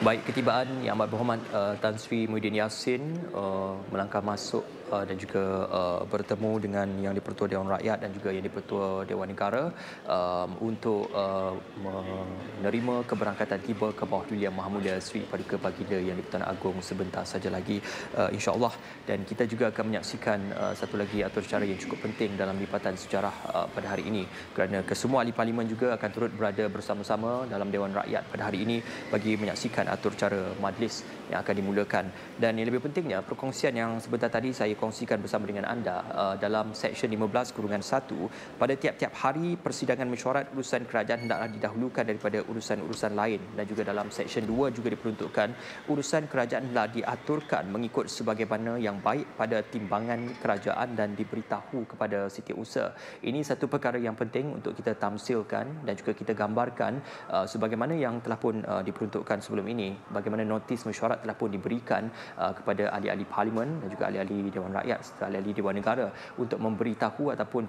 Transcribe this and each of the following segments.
Baik ketibaan Yang Amat Berhormat uh, Tan Sri Muhyiddin Yassin uh, melangkah masuk Uh, dan juga uh, bertemu dengan yang dipertua Dewan Rakyat dan juga yang dipertua Dewan Negara um, untuk uh, menerima keberangkatan tiba ke bawah Julia Mahmudia Sri Paduka Baginda yang di-Pertuan Agong sebentar saja lagi uh, insya-Allah dan kita juga akan menyaksikan uh, satu lagi atur cara yang cukup penting dalam lipatan sejarah uh, pada hari ini kerana kesemua ahli parlimen juga akan turut berada bersama-sama dalam Dewan Rakyat pada hari ini bagi menyaksikan atur cara majlis yang akan dimulakan dan yang lebih pentingnya perkongsian yang sebentar tadi saya kongsikan bersama dengan anda uh, dalam section 15 kurungan 1 pada tiap-tiap hari persidangan mesyuarat urusan kerajaan hendaklah didahulukan daripada urusan-urusan lain dan juga dalam section 2 juga diperuntukkan urusan kerajaan hendak diaturkan mengikut sebagaimana yang baik pada timbangan kerajaan dan diberitahu kepada setiap setiausaha ini satu perkara yang penting untuk kita tamsilkan dan juga kita gambarkan uh, sebagaimana yang telah pun uh, diperuntukkan sebelum ini bagaimana notis mesyuarat telah pun diberikan uh, kepada ahli-ahli parlimen dan juga ahli-ahli dewan rakyat serta ahli-ahli dewan negara untuk memberitahu ataupun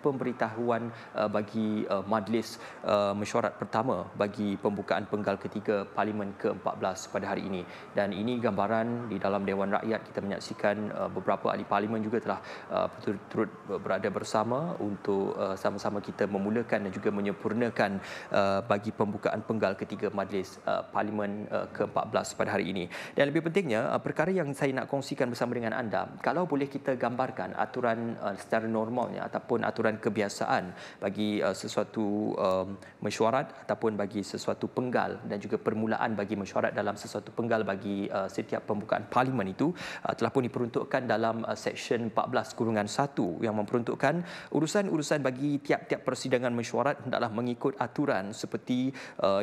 pemberitahuan uh, bagi uh, majlis mesyuarat pertama bagi pembukaan penggal ketiga parlimen ke-14 pada hari ini dan ini gambaran di dalam dewan rakyat kita menyaksikan beberapa ahli parlimen juga telah uh, turut berada bersama untuk sama-sama kita memulakan dan juga menyempurnakan bagi pembukaan penggal ketiga majlis parlimen ke-14 pada hari ini ini. Dan lebih pentingnya, uh, perkara yang saya nak kongsikan bersama dengan anda, kalau boleh kita gambarkan aturan uh, secara normalnya ataupun aturan kebiasaan bagi uh, sesuatu um, mesyuarat ataupun bagi sesuatu penggal dan juga permulaan bagi mesyuarat dalam sesuatu penggal bagi setiap pembukaan parlimen itu telah pun diperuntukkan dalam Seksyen 14 Kurungan 1 yang memperuntukkan urusan-urusan bagi tiap-tiap persidangan mesyuarat hendaklah mengikut aturan seperti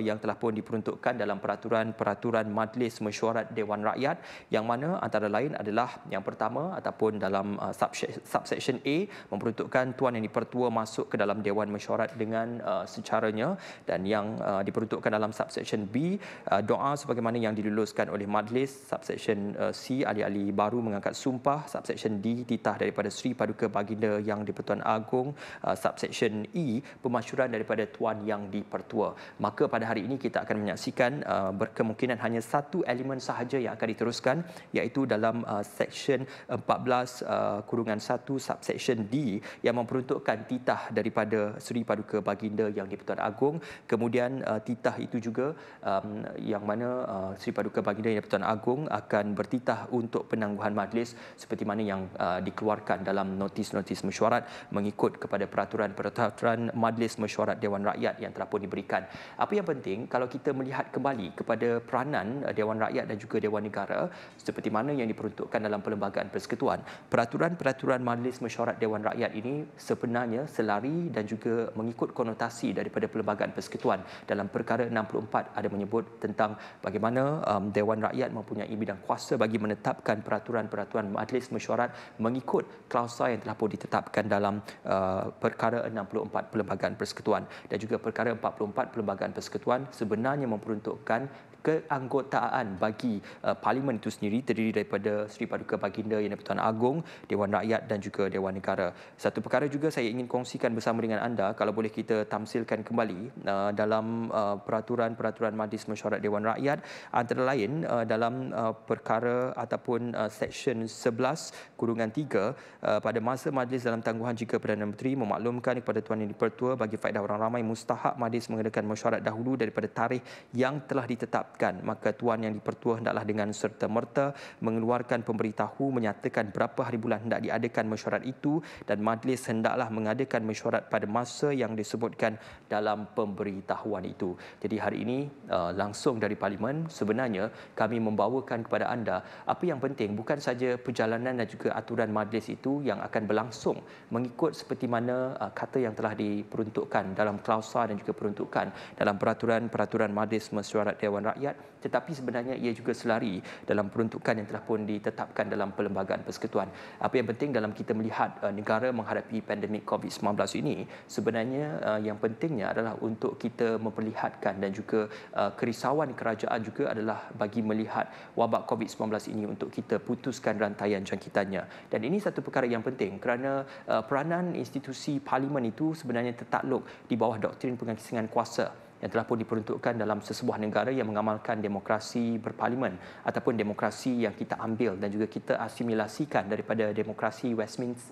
yang telah pun diperuntukkan dalam peraturan-peraturan majlis mesyuarat mesyuarat Dewan Rakyat yang mana antara lain adalah yang pertama ataupun dalam uh, subsection A memperuntukkan tuan yang dipertua masuk ke dalam Dewan Mesyuarat dengan uh, secaranya dan yang uh, diperuntukkan dalam subsection B uh, doa sebagaimana yang diluluskan oleh majlis subsection uh, C ahli-ahli baru mengangkat sumpah subsection D titah daripada Sri Paduka Baginda Yang di-Pertuan Agong uh, subsection E pemasyuran daripada tuan yang dipertua maka pada hari ini kita akan menyaksikan uh, berkemungkinan hanya satu elemen sahaja yang akan diteruskan iaitu dalam uh, section 14 uh, kurungan 1 subsection D yang memperuntukkan titah daripada Seri Paduka Baginda Yang di-Pertuan Agong kemudian uh, titah itu juga um, yang mana uh, Seri Paduka Baginda Yang di-Pertuan Agong akan bertitah untuk penangguhan majlis seperti mana yang uh, dikeluarkan dalam notis-notis mesyuarat mengikut kepada peraturan-peraturan majlis mesyuarat Dewan Rakyat yang telah pun diberikan apa yang penting kalau kita melihat kembali kepada peranan uh, Dewan Rakyat rakyat dan juga dewan negara seperti mana yang diperuntukkan dalam perlembagaan persekutuan peraturan-peraturan majlis mesyuarat dewan rakyat ini sebenarnya selari dan juga mengikut konotasi daripada perlembagaan persekutuan dalam perkara 64 ada menyebut tentang bagaimana um, dewan rakyat mempunyai bidang kuasa bagi menetapkan peraturan-peraturan majlis mesyuarat mengikut klausa yang telah pun ditetapkan dalam uh, perkara 64 perlembagaan persekutuan dan juga perkara 44 perlembagaan persekutuan sebenarnya memperuntukkan keanggotaan bagi uh, parlimen itu sendiri terdiri daripada Seri Paduka Baginda Yang di-Pertuan Agong, Dewan Rakyat dan juga Dewan Negara. Satu perkara juga saya ingin kongsikan bersama dengan anda kalau boleh kita tamsilkan kembali uh, dalam uh, peraturan-peraturan Majlis Mesyuarat Dewan Rakyat antara lain uh, dalam uh, perkara ataupun uh, section 11 kurungan 3 uh, pada masa majlis dalam tangguhan jika Perdana Menteri memaklumkan kepada Tuan Yang di-Pertua bagi faedah orang ramai mustahak majlis mengadakan mesyuarat dahulu daripada tarikh yang telah ditetapkan dapatkan maka tuan yang dipertua hendaklah dengan serta merta mengeluarkan pemberitahu menyatakan berapa hari bulan hendak diadakan mesyuarat itu dan majlis hendaklah mengadakan mesyuarat pada masa yang disebutkan dalam pemberitahuan itu jadi hari ini uh, langsung dari parlimen sebenarnya kami membawakan kepada anda apa yang penting bukan saja perjalanan dan juga aturan majlis itu yang akan berlangsung mengikut seperti mana uh, kata yang telah diperuntukkan dalam klausa dan juga peruntukan dalam peraturan-peraturan majlis mesyuarat Dewan Rakyat rakyat tetapi sebenarnya ia juga selari dalam peruntukan yang telah pun ditetapkan dalam Perlembagaan Persekutuan. Apa yang penting dalam kita melihat uh, negara menghadapi pandemik COVID-19 ini sebenarnya uh, yang pentingnya adalah untuk kita memperlihatkan dan juga uh, kerisauan kerajaan juga adalah bagi melihat wabak COVID-19 ini untuk kita putuskan rantaian jangkitannya. Dan ini satu perkara yang penting kerana peranan institusi parlimen itu sebenarnya tertakluk di bawah doktrin pengasingan kuasa yang telah pun diperuntukkan dalam sesebuah negara yang mengamalkan demokrasi berparlimen ataupun demokrasi yang kita ambil dan juga kita asimilasikan daripada demokrasi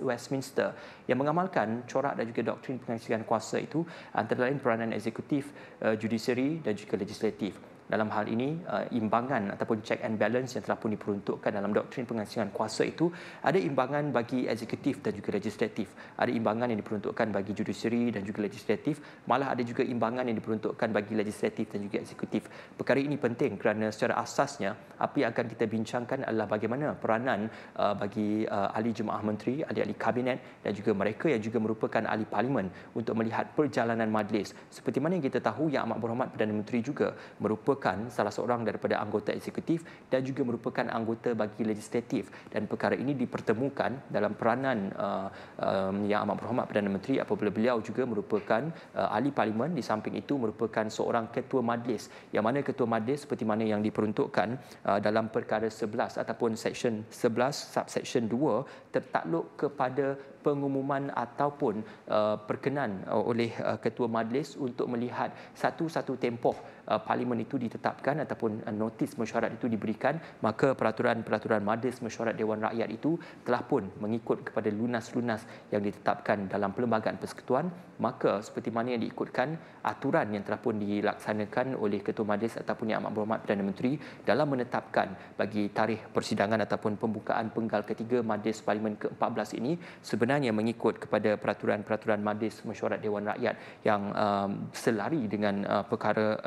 Westminster yang mengamalkan corak dan juga doktrin pengisian kuasa itu antara lain peranan eksekutif, eh, judiciary dan juga legislatif dalam hal ini uh, imbangan ataupun check and balance yang telah pun diperuntukkan dalam doktrin pengasingan kuasa itu ada imbangan bagi eksekutif dan juga legislatif ada imbangan yang diperuntukkan bagi judiciary dan juga legislatif malah ada juga imbangan yang diperuntukkan bagi legislatif dan juga eksekutif perkara ini penting kerana secara asasnya apa yang akan kita bincangkan adalah bagaimana peranan uh, bagi uh, ahli jemaah menteri ahli-ahli kabinet dan juga mereka yang juga merupakan ahli parlimen untuk melihat perjalanan majlis seperti mana yang kita tahu yang amat berhormat Perdana Menteri juga merupakan merupakan salah seorang daripada anggota eksekutif dan juga merupakan anggota bagi legislatif dan perkara ini dipertemukan dalam peranan uh, um, yang amat berhormat Perdana Menteri apabila beliau juga merupakan uh, ahli parlimen di samping itu merupakan seorang ketua majlis yang mana ketua majlis seperti mana yang diperuntukkan uh, dalam perkara 11 ataupun section 11 subsection 2 tertakluk kepada pengumuman ataupun uh, perkenan uh, oleh uh, ketua majlis untuk melihat satu-satu tempoh parlimen itu ditetapkan ataupun notis mesyuarat itu diberikan maka peraturan-peraturan majlis mesyuarat dewan rakyat itu telah pun mengikut kepada lunas-lunas yang ditetapkan dalam perlembagaan persekutuan maka seperti mana yang diikutkan aturan yang telah pun dilaksanakan oleh ketua majlis ataupun yang amat berhormat Perdana Menteri dalam menetapkan bagi tarikh persidangan ataupun pembukaan penggal ketiga majlis parlimen ke-14 ini sebenarnya sebenarnya mengikut kepada peraturan-peraturan Madis Mesyuarat Dewan Rakyat yang um, selari dengan uh, perkara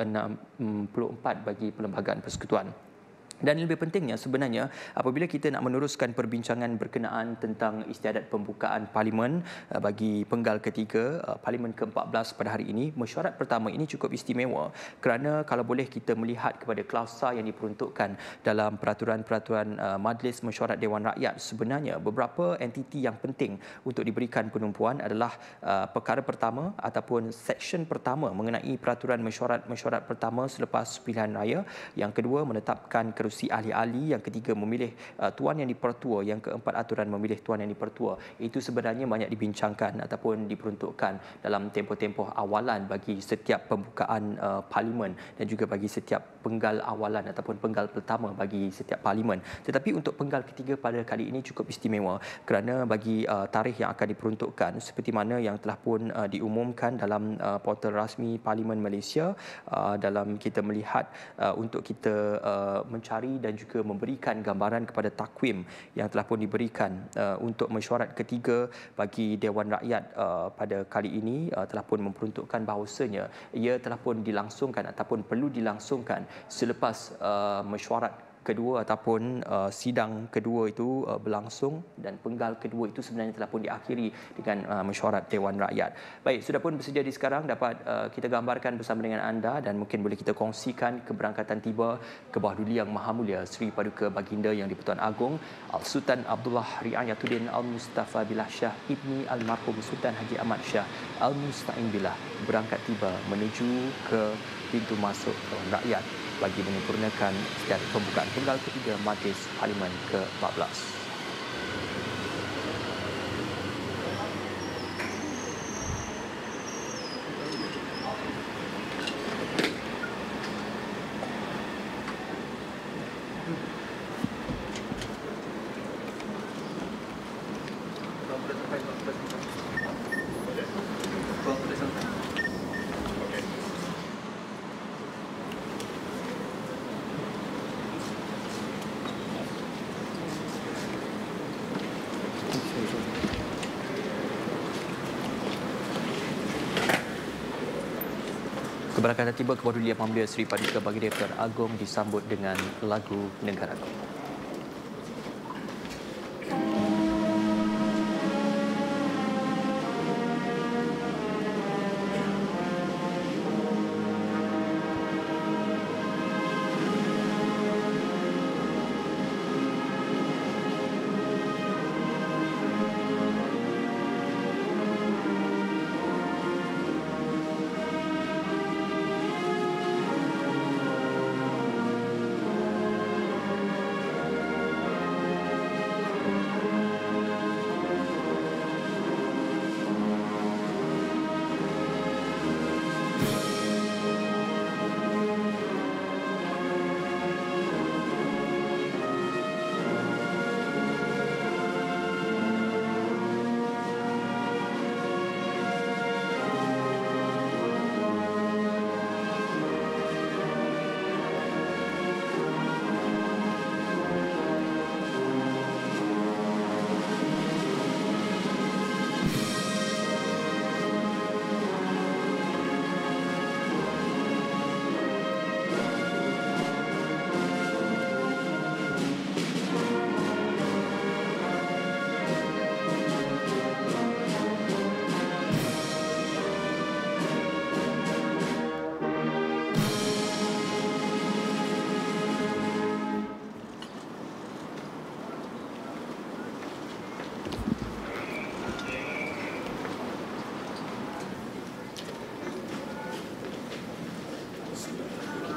64 mm, bagi Perlembagaan Persekutuan dan lebih pentingnya sebenarnya apabila kita nak meneruskan perbincangan berkenaan tentang istiadat pembukaan parlimen eh, bagi penggal ketiga eh, parlimen ke-14 pada hari ini mesyuarat pertama ini cukup istimewa kerana kalau boleh kita melihat kepada klausa yang diperuntukkan dalam peraturan-peraturan eh, majlis mesyuarat dewan rakyat sebenarnya beberapa entiti yang penting untuk diberikan penumpuan adalah perkara pertama ataupun section pertama mengenai peraturan mesyuarat mesyuarat pertama selepas pilihan raya yang kedua menetapkan kerja seterusi ahli-ahli yang ketiga memilih uh, tuan yang dipertua yang keempat aturan memilih tuan yang dipertua itu sebenarnya banyak dibincangkan ataupun diperuntukkan dalam tempoh-tempoh awalan bagi setiap pembukaan uh, parlimen dan juga bagi setiap penggal awalan ataupun penggal pertama bagi setiap parlimen tetapi untuk penggal ketiga pada kali ini cukup istimewa kerana bagi uh, tarikh yang akan diperuntukkan seperti mana yang telah pun uh, diumumkan dalam uh, portal rasmi parlimen Malaysia uh, dalam kita melihat uh, untuk kita uh, mencari matahari dan juga memberikan gambaran kepada takwim yang telah pun diberikan uh, untuk mesyuarat ketiga bagi Dewan Rakyat uh, pada kali ini uh, telah pun memperuntukkan bahawasanya ia telah pun dilangsungkan ataupun perlu dilangsungkan selepas uh, mesyuarat kedua ataupun uh, sidang kedua itu uh, berlangsung dan penggal kedua itu sebenarnya telah pun diakhiri dengan uh, mesyuarat Dewan Rakyat. Baik, sudah pun bersedia di sekarang dapat uh, kita gambarkan bersama dengan anda dan mungkin boleh kita kongsikan keberangkatan tiba ke Bahaduli Yang Maha Mulia Sri Paduka Baginda Yang di-Pertuan Agong Al-Sultan Abdullah Ri'ayatuddin Al-Mustafa Billah Shah Ibni Al-Marhum Sultan Haji Ahmad Shah Al-Musta'in Billah berangkat tiba menuju ke pintu masuk Dewan Rakyat bagi menyempurnakan setiap pembukaan tunggal ketiga Majlis Parlimen ke-14. Keberangkatan tiba ke Waduli Amambil Seri Paduka bagi Dekor Agong disambut dengan lagu Negara Agung.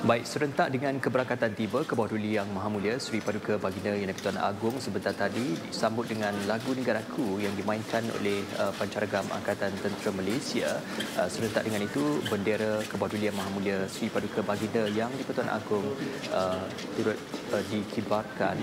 Baik, serentak dengan keberangkatan tiba ke bawah duli yang maha mulia Sri Paduka Baginda Yang Dipertuan Agung sebentar tadi disambut dengan lagu Negaraku yang dimainkan oleh uh, pancaragam Angkatan Tentera Malaysia. Uh, serentak dengan itu, bendera ke bawah duli yang maha mulia Sri Paduka Baginda Yang Dipertuan Agung uh, turut uh, dikibarkan.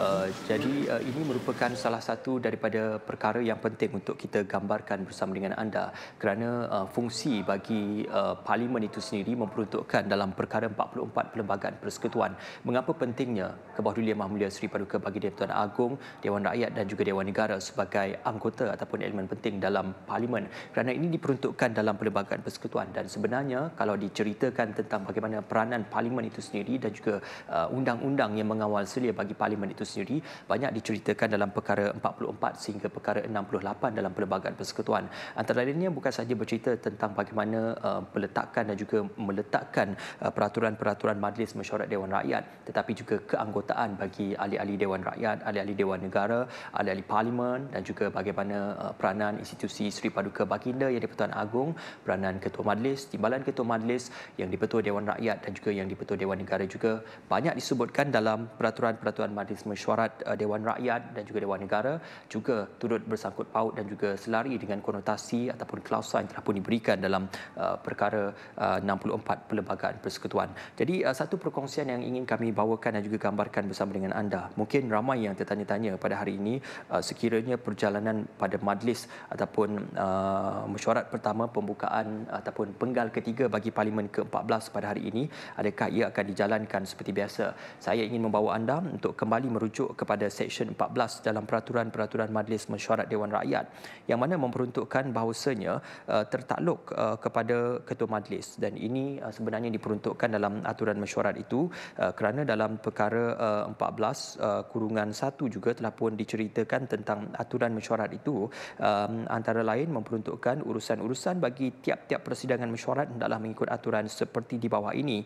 Uh, jadi uh, ini merupakan salah satu daripada perkara yang penting untuk kita gambarkan bersama dengan anda kerana uh, fungsi bagi uh, parlimen itu sendiri memperuntukkan dalam perkara 44 perlembagaan persekutuan. Mengapa pentingnya Kebah Dulia Mahmulia Seri Paduka bagi Dewan Tuan Agong, Dewan Rakyat dan juga Dewan Negara sebagai anggota ataupun elemen penting dalam Parlimen? Kerana ini diperuntukkan dalam perlembagaan persekutuan dan sebenarnya kalau diceritakan tentang bagaimana peranan Parlimen itu sendiri dan juga uh, undang-undang yang mengawal selia bagi Parlimen itu sendiri, banyak diceritakan dalam perkara 44 sehingga perkara 68 dalam perlembagaan persekutuan. Antara lainnya bukan sahaja bercerita tentang bagaimana uh, peletakan dan juga meletakkan uh, peraturan peraturan-peraturan Majlis Mesyuarat Dewan Rakyat tetapi juga keanggotaan bagi ahli-ahli Dewan Rakyat, ahli-ahli Dewan Negara, ahli-ahli Parlimen dan juga bagaimana uh, peranan institusi Seri Paduka Baginda yang di-Pertuan Agong, peranan Ketua Majlis, Timbalan Ketua Majlis yang di-Pertua Dewan Rakyat dan juga yang di-Pertua Dewan Negara juga banyak disebutkan dalam peraturan-peraturan Majlis Mesyuarat uh, Dewan Rakyat dan juga Dewan Negara juga turut bersangkut paut dan juga selari dengan konotasi ataupun klausa yang telah pun diberikan dalam uh, perkara 64 Perlembagaan Persekutuan tuan. Jadi uh, satu perkongsian yang ingin kami bawakan dan juga gambarkan bersama dengan anda. Mungkin ramai yang tertanya-tanya pada hari ini uh, sekiranya perjalanan pada majlis ataupun uh, mesyuarat pertama pembukaan ataupun penggal ketiga bagi Parlimen ke-14 pada hari ini adakah ia akan dijalankan seperti biasa. Saya ingin membawa anda untuk kembali merujuk kepada Seksyen 14 dalam Peraturan-Peraturan Majlis Mesyuarat Dewan Rakyat yang mana memperuntukkan bahawasanya uh, tertakluk uh, kepada Ketua Majlis dan ini uh, sebenarnya diperuntukkan disebutkan dalam aturan mesyuarat itu uh, kerana dalam perkara 14 uh, uh, kurungan 1 juga telah pun diceritakan tentang aturan mesyuarat itu um, antara lain memperuntukkan urusan-urusan bagi tiap-tiap persidangan mesyuarat hendaklah mengikut aturan seperti di bawah ini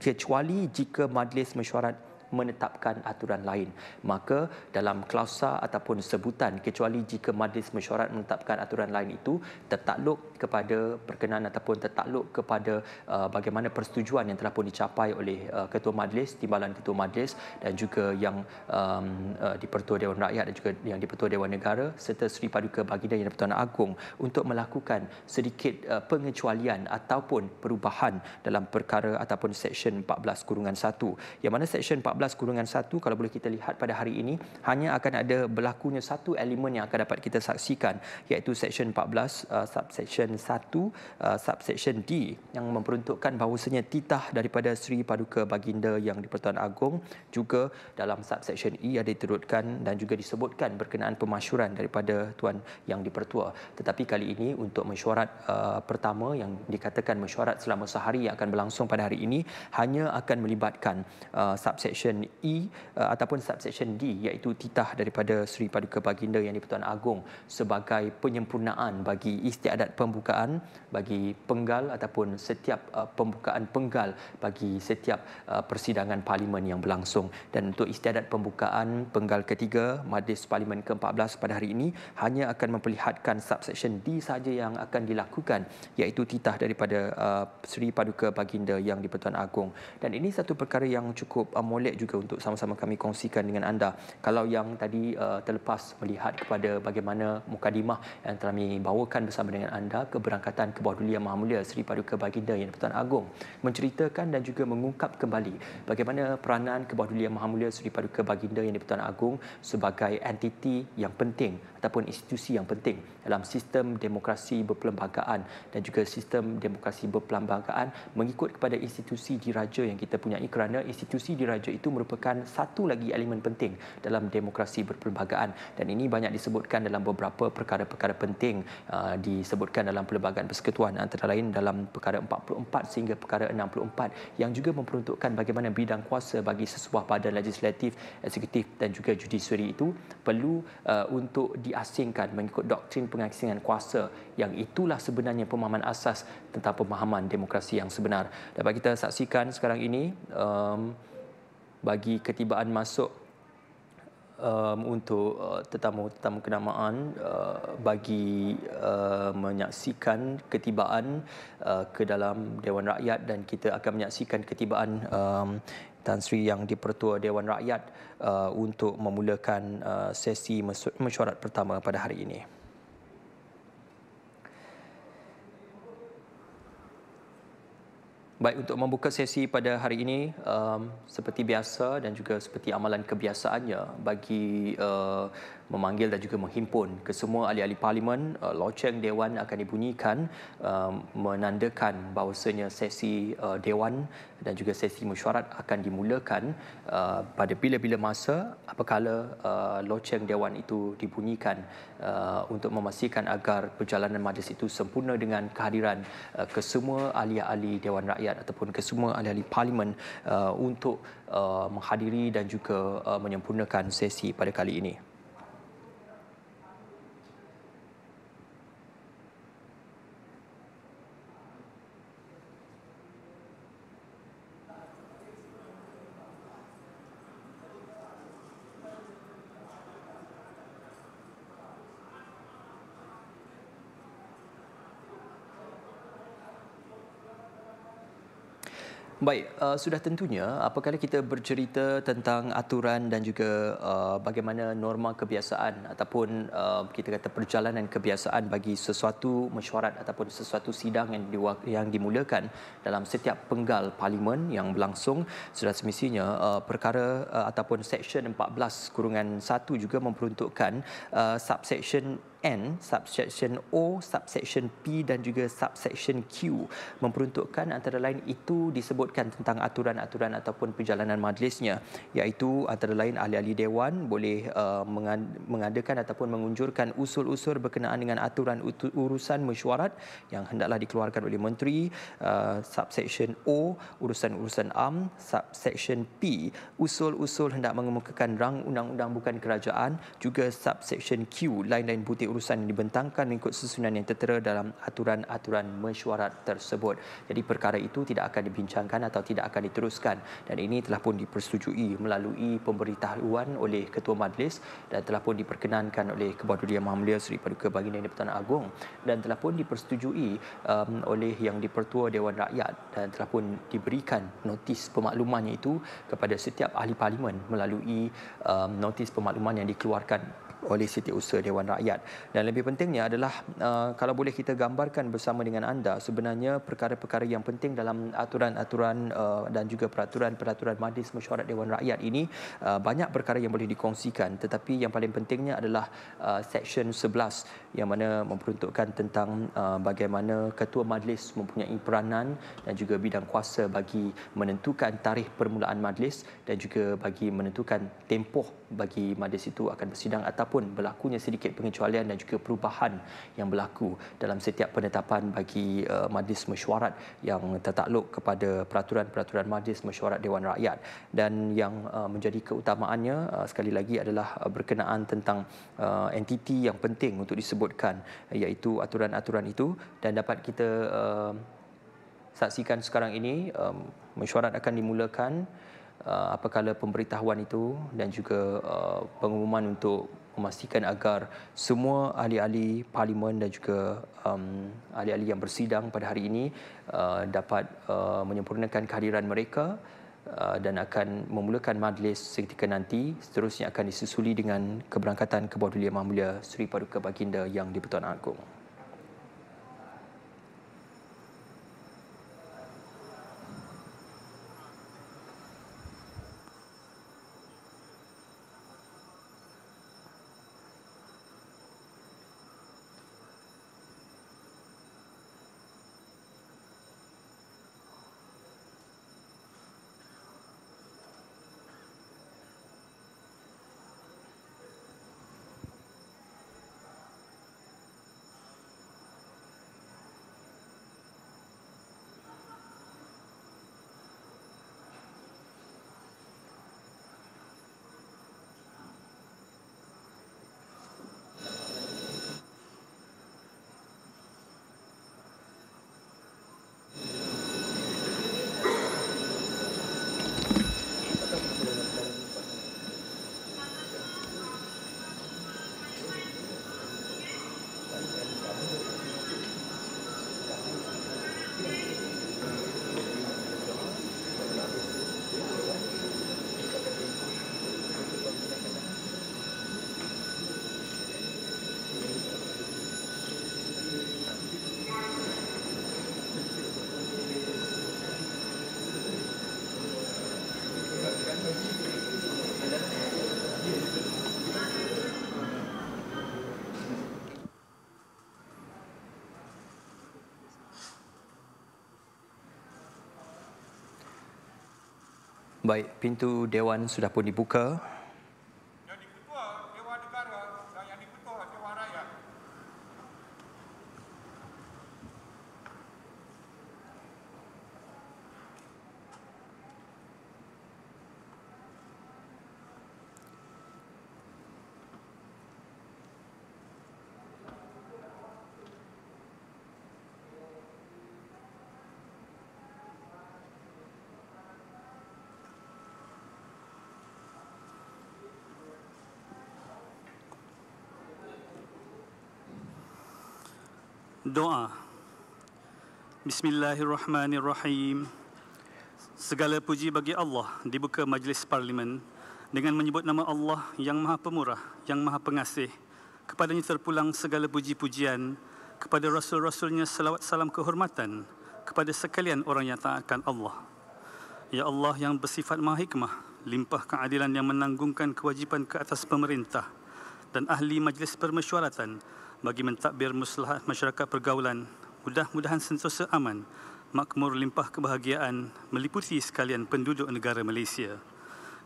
kecuali jika majlis mesyuarat menetapkan aturan lain. Maka dalam klausa ataupun sebutan kecuali jika majlis mesyuarat menetapkan aturan lain itu tertakluk kepada perkenan ataupun tertakluk kepada uh, bagaimana persetujuan yang telah pun dicapai oleh uh, ketua majlis, timbalan ketua majlis dan juga yang um, uh, dipertua Dewan Rakyat dan juga yang dipertua Dewan Negara serta Seri Paduka Baginda Yang Dipertuan Agong untuk melakukan sedikit uh, pengecualian ataupun perubahan dalam perkara ataupun Seksyen 14 kurungan 1 yang mana Seksyen 14 kurungan 1 kalau boleh kita lihat pada hari ini hanya akan ada berlakunya satu elemen yang akan dapat kita saksikan iaitu section 14 uh, subsection 1 uh, subsection D yang memperuntukkan bahawasanya titah daripada Sri Paduka Baginda yang di-Pertuan Agong juga dalam subsection E ada diturutkan dan juga disebutkan berkenaan pemasyuran daripada Tuan Yang di-Pertua tetapi kali ini untuk mesyuarat uh, pertama yang dikatakan mesyuarat selama sehari yang akan berlangsung pada hari ini hanya akan melibatkan uh, subsection subsection E uh, ataupun subsection D iaitu titah daripada Sri Paduka Baginda yang di-Pertuan Agong sebagai penyempurnaan bagi istiadat pembukaan bagi penggal ataupun setiap uh, pembukaan penggal bagi setiap uh, persidangan parlimen yang berlangsung dan untuk istiadat pembukaan penggal ketiga majlis parlimen ke-14 pada hari ini hanya akan memperlihatkan subsection D saja yang akan dilakukan iaitu titah daripada uh, Sri Paduka Baginda yang di-Pertuan Agong dan ini satu perkara yang cukup uh, molek boleh juga untuk sama-sama kami kongsikan dengan anda. Kalau yang tadi uh, terlepas melihat kepada bagaimana mukadimah yang telah kami bawakan bersama dengan anda keberangkatan ke bawah dunia Maha Mulia Seri Paduka Baginda Yang Pertuan Agong menceritakan dan juga mengungkap kembali bagaimana peranan ke bawah dunia Maha Mulia Seri Paduka Baginda Yang Pertuan Agong sebagai entiti yang penting ataupun institusi yang penting dalam sistem demokrasi berperlembagaan dan juga sistem demokrasi berperlembagaan mengikut kepada institusi diraja yang kita punyai kerana institusi diraja itu merupakan satu lagi elemen penting dalam demokrasi berperlembagaan dan ini banyak disebutkan dalam beberapa perkara-perkara penting uh, disebutkan dalam perlembagaan persekutuan antara lain dalam perkara 44 sehingga perkara 64 yang juga memperuntukkan bagaimana bidang kuasa bagi sesebuah badan legislatif, eksekutif dan juga judiciary itu perlu uh, untuk di diasingkan mengikut doktrin pengasingan kuasa yang itulah sebenarnya pemahaman asas tentang pemahaman demokrasi yang sebenar. Dapat kita saksikan sekarang ini um, bagi ketibaan masuk um, untuk uh, eh, tetamu-tetamu kenamaan uh, bagi uh, menyaksikan ketibaan uh, ke dalam Dewan Rakyat dan kita akan menyaksikan ketibaan um, Tan Sri yang dipertua Dewan Rakyat uh, untuk memulakan uh, sesi mesyuarat pertama pada hari ini. Baik untuk membuka sesi pada hari ini um, seperti biasa dan juga seperti amalan kebiasaannya bagi uh, memanggil dan juga menghimpun kesemua ahli-ahli parlimen uh, loceng dewan akan dibunyikan uh, menandakan bahawasanya sesi uh, dewan dan juga sesi mesyuarat akan dimulakan uh, pada bila-bila masa apakala uh, loceng dewan itu dibunyikan untuk memastikan agar perjalanan majlis itu sempurna dengan kehadiran kesemua ahli-ahli dewan rakyat ataupun kesemua ahli-ahli parlimen untuk menghadiri dan juga menyempurnakan sesi pada kali ini. Baik, uh, sudah tentunya apakala kita bercerita tentang aturan dan juga uh, bagaimana norma kebiasaan ataupun uh, kita kata perjalanan kebiasaan bagi sesuatu mesyuarat ataupun sesuatu sidang yang di, yang dimulakan dalam setiap penggal parlimen yang berlangsung sudah semestinya uh, perkara uh, ataupun section 14 kurungan 1 juga memperuntukkan uh, subsection N, subsection O, subsection P dan juga subsection Q memperuntukkan antara lain itu disebutkan tentang aturan-aturan ataupun perjalanan majlisnya iaitu antara lain ahli-ahli dewan boleh uh, mengadakan ataupun mengunjurkan usul-usul berkenaan dengan aturan urusan mesyuarat yang hendaklah dikeluarkan oleh menteri uh, subsection O urusan-urusan am subsection P usul-usul hendak mengemukakan rang undang-undang bukan kerajaan juga subsection Q lain-lain butir urusan yang dibentangkan mengikut susunan yang tertera dalam aturan-aturan mesyuarat tersebut. Jadi perkara itu tidak akan dibincangkan atau tidak akan diteruskan dan ini telah pun dipersetujui melalui pemberitahuan oleh Ketua Majlis dan telah pun diperkenankan oleh Kebaduria Mahmulia Seri Paduka Baginda Yang Pertuan Agong dan telah pun dipersetujui um, oleh Yang Dipertua Dewan Rakyat dan telah pun diberikan notis pemaklumannya itu kepada setiap ahli parlimen melalui um, notis pemakluman yang dikeluarkan oleh setiausaha Dewan Rakyat. Dan lebih pentingnya adalah uh, kalau boleh kita gambarkan bersama dengan anda sebenarnya perkara-perkara yang penting dalam aturan-aturan uh, dan juga peraturan-peraturan Madis mesyuarat Dewan Rakyat ini uh, banyak perkara yang boleh dikongsikan tetapi yang paling pentingnya adalah section yang mana memperuntukkan tentang uh, bagaimana ketua majlis mempunyai peranan dan juga bidang kuasa bagi menentukan tarikh permulaan majlis dan juga bagi menentukan tempoh bagi majlis itu akan bersidang ataupun berlakunya sedikit pengecualian dan juga perubahan yang berlaku dalam setiap penetapan bagi uh, majlis mesyuarat yang tertakluk kepada peraturan-peraturan majlis mesyuarat Dewan Rakyat dan yang uh, menjadi keutamaannya uh, sekali lagi adalah uh, berkenaan tentang uh, entiti yang penting untuk disebut sebutkan iaitu aturan-aturan itu dan dapat kita uh, saksikan sekarang ini um, mesyuarat akan dimulakan uh, apakala pemberitahuan itu dan juga uh, pengumuman untuk memastikan agar semua ahli-ahli parlimen dan juga um, ahli-ahli yang bersidang pada hari ini uh, dapat uh, menyempurnakan kehadiran mereka Uh, dan akan memulakan majlis seketika nanti seterusnya akan disusuli dengan keberangkatan ke Bawah Dulia Mahmulia Seri Paduka Baginda Yang di-Pertuan Agong. Baik, pintu Dewan sudah pun dibuka. doa. Bismillahirrahmanirrahim. Segala puji bagi Allah di buka majlis parlimen dengan menyebut nama Allah yang maha pemurah, yang maha pengasih. Kepadanya terpulang segala puji-pujian kepada rasul-rasulnya salawat salam kehormatan kepada sekalian orang yang taatkan Allah. Ya Allah yang bersifat maha hikmah, limpah keadilan yang menanggungkan kewajipan ke atas pemerintah dan ahli majlis permesyuaratan bagi mentadbir muslahat masyarakat pergaulan mudah-mudahan sentosa aman, makmur limpah kebahagiaan meliputi sekalian penduduk negara Malaysia.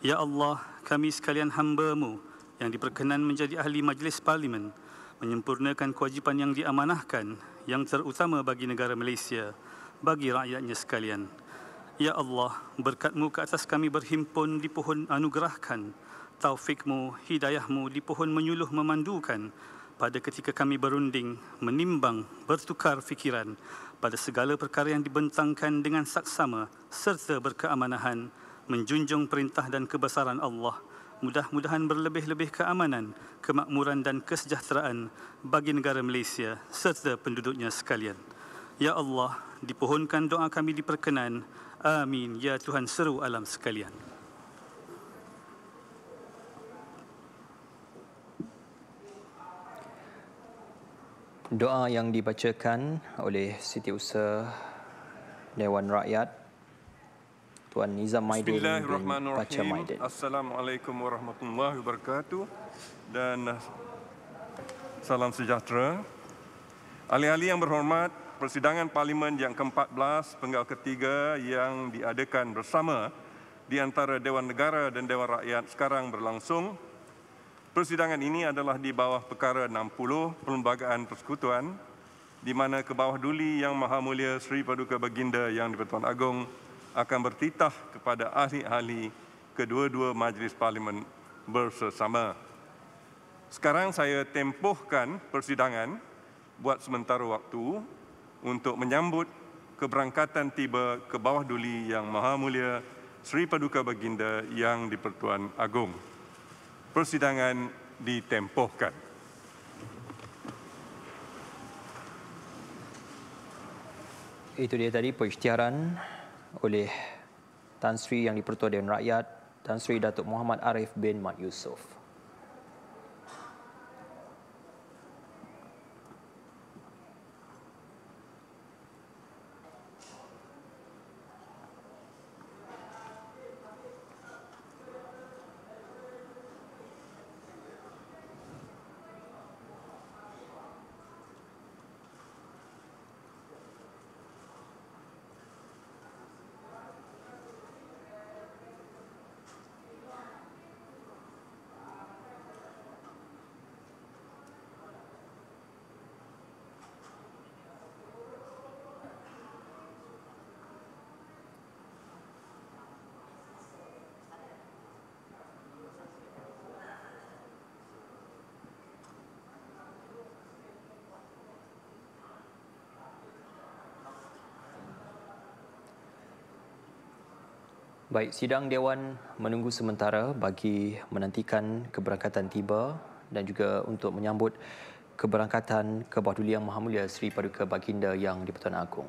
Ya Allah, kami sekalian hamba-Mu yang diperkenan menjadi ahli majlis parlimen menyempurnakan kewajipan yang diamanahkan yang terutama bagi negara Malaysia, bagi rakyatnya sekalian. Ya Allah, berkat-Mu ke atas kami berhimpun di pohon anugerahkan, taufik-Mu, hidayah-Mu di pohon menyuluh memandukan, pada ketika kami berunding, menimbang, bertukar fikiran pada segala perkara yang dibentangkan dengan saksama serta berkeamanahan, menjunjung perintah dan kebesaran Allah, mudah-mudahan berlebih-lebih keamanan, kemakmuran dan kesejahteraan bagi negara Malaysia serta penduduknya sekalian. Ya Allah, dipohonkan doa kami diperkenan. Amin. Ya Tuhan seru alam sekalian. doa yang dibacakan oleh Siti Usa Dewan Rakyat Tuan Nizam Maidin Bismillahirrahmanirrahim. Maidin. Assalamualaikum warahmatullahi wabarakatuh dan uh, salam sejahtera. Ahli-ahli yang berhormat, persidangan Parlimen yang ke-14 penggal ketiga yang diadakan bersama di antara Dewan Negara dan Dewan Rakyat sekarang berlangsung Persidangan ini adalah di bawah perkara 60 Perlembagaan Persekutuan di mana ke bawah duli Yang Maha Mulia Sri Paduka Baginda Yang di-Pertuan Agong akan bertitah kepada ahli-ahli kedua-dua majlis parlimen bersama. Sekarang saya tempuhkan persidangan buat sementara waktu untuk menyambut keberangkatan tiba ke bawah duli Yang Maha Mulia Sri Paduka Baginda Yang di-Pertuan Agong persidangan ditempohkan. Itu dia tadi perisytiharan oleh Tan Sri yang dipertua dengan rakyat, Tan Sri Datuk Muhammad Arif bin Mat Yusof. Baik, sidang dewan menunggu sementara bagi menantikan keberangkatan tiba dan juga untuk menyambut keberangkatan ke Bahadulia Maha Mulia Sri Paduka Baginda Yang di-Pertuan Agong.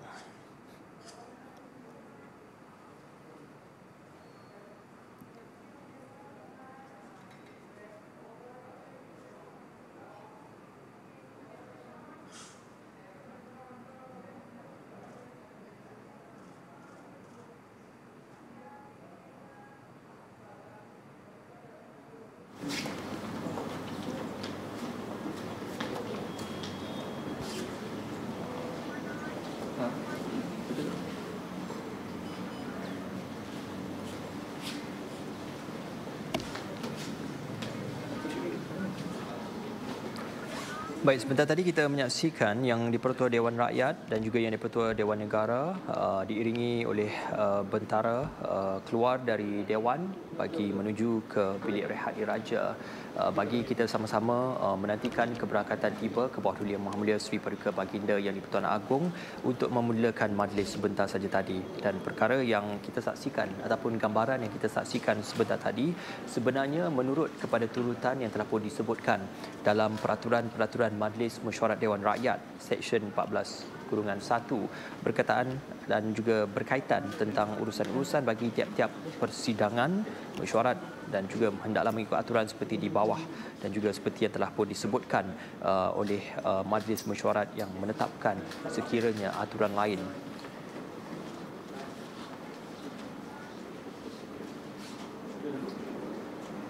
Baik, sebentar tadi kita menyaksikan yang di dipertua Dewan Rakyat dan juga yang di dipertua Dewan Negara uh, diiringi oleh uh, bentara uh, keluar dari Dewan bagi menuju ke bilik rehat diraja uh, bagi kita sama-sama uh, menantikan keberangkatan tiba ke bawah dulia Maha Mulia Sri Perika Baginda Yang di-Pertuan Agong untuk memulakan majlis sebentar saja tadi dan perkara yang kita saksikan ataupun gambaran yang kita saksikan sebentar tadi sebenarnya menurut kepada turutan yang telah pun disebutkan dalam peraturan-peraturan majlis mesyuarat Dewan Rakyat Seksyen 14 kurungan satu berkataan dan juga berkaitan tentang urusan-urusan bagi tiap-tiap persidangan mesyuarat dan juga hendaklah mengikut aturan seperti di bawah dan juga seperti yang telah pun disebutkan uh, oleh uh, majlis mesyuarat yang menetapkan sekiranya aturan lain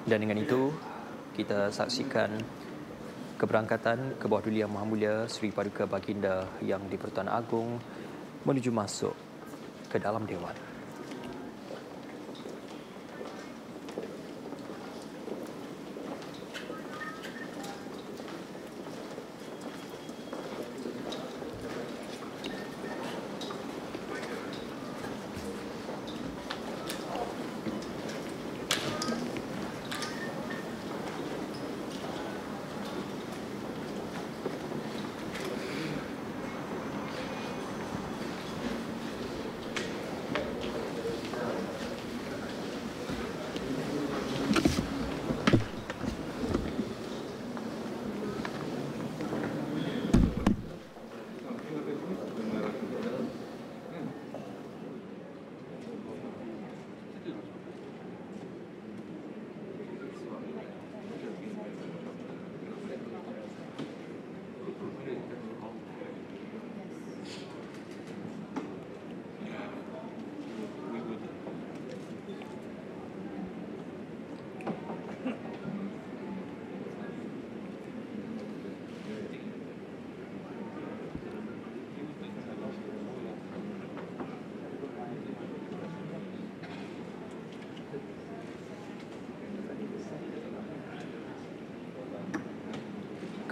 dan dengan itu kita saksikan keberangkatan ke bawah dunia Maha Mulia Sri Paduka Baginda yang di Pertuan Agong menuju masuk ke dalam Dewan.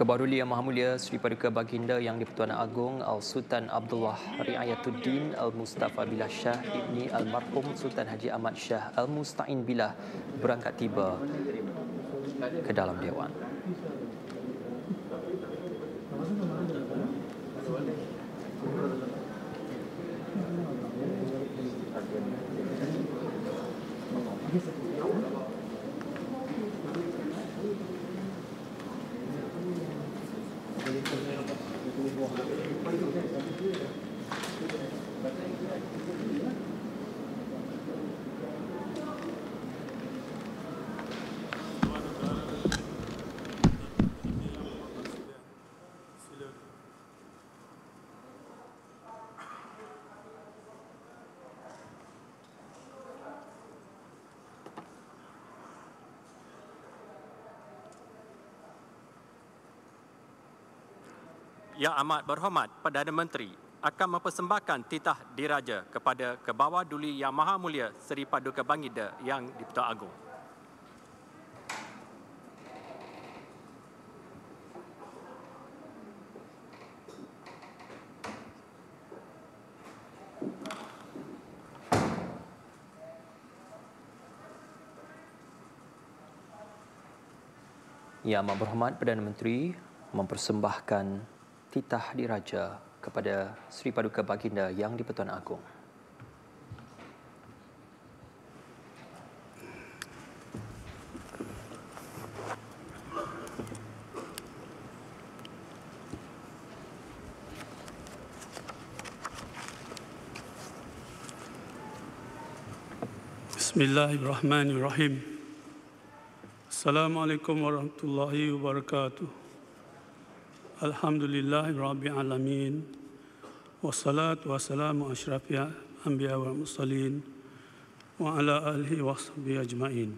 Kebaruli Yang Maha Mulia Seri Paduka Baginda Yang Dipertuan Agong Al-Sultan Abdullah Riayatuddin Al-Mustafa Billah Shah Ibni Al-Marhum Sultan Haji Ahmad Shah Al-Musta'in Billah berangkat tiba ke dalam Dewan. Yang Amat Berhormat Perdana Menteri akan mempersembahkan titah diraja kepada kebawah Duli Yang Maha Mulia Seri Paduka Bangida Yang Diputar Agong. Yang Amat Berhormat Perdana Menteri mempersembahkan titah diraja kepada Sri Paduka Baginda Yang di-Pertuan Agong. Bismillahirrahmanirrahim. Assalamualaikum warahmatullahi wabarakatuh. Alhamdulillah Rabbil Alamin Wassalatu wassalamu ashrafi anbiya wa musallin, Wa ala alihi wa sahbihi ajma'in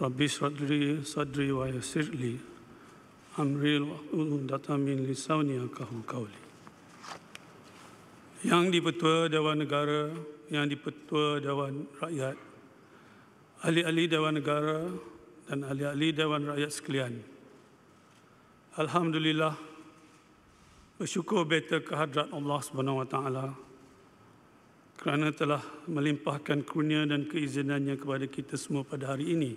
Rabbi sadri sadri wa yasirli Amril wa undata min lisawni akahu kawli Yang dipetua Dewan Negara Yang dipetua Dewan Rakyat Ahli-ahli Dewan Negara Dan ahli-ahli Dewan Rakyat sekalian Rakyat sekalian Alhamdulillah bersyukur beta kehadrat Allah Subhanahu wa taala kerana telah melimpahkan kurnia dan keizinannya kepada kita semua pada hari ini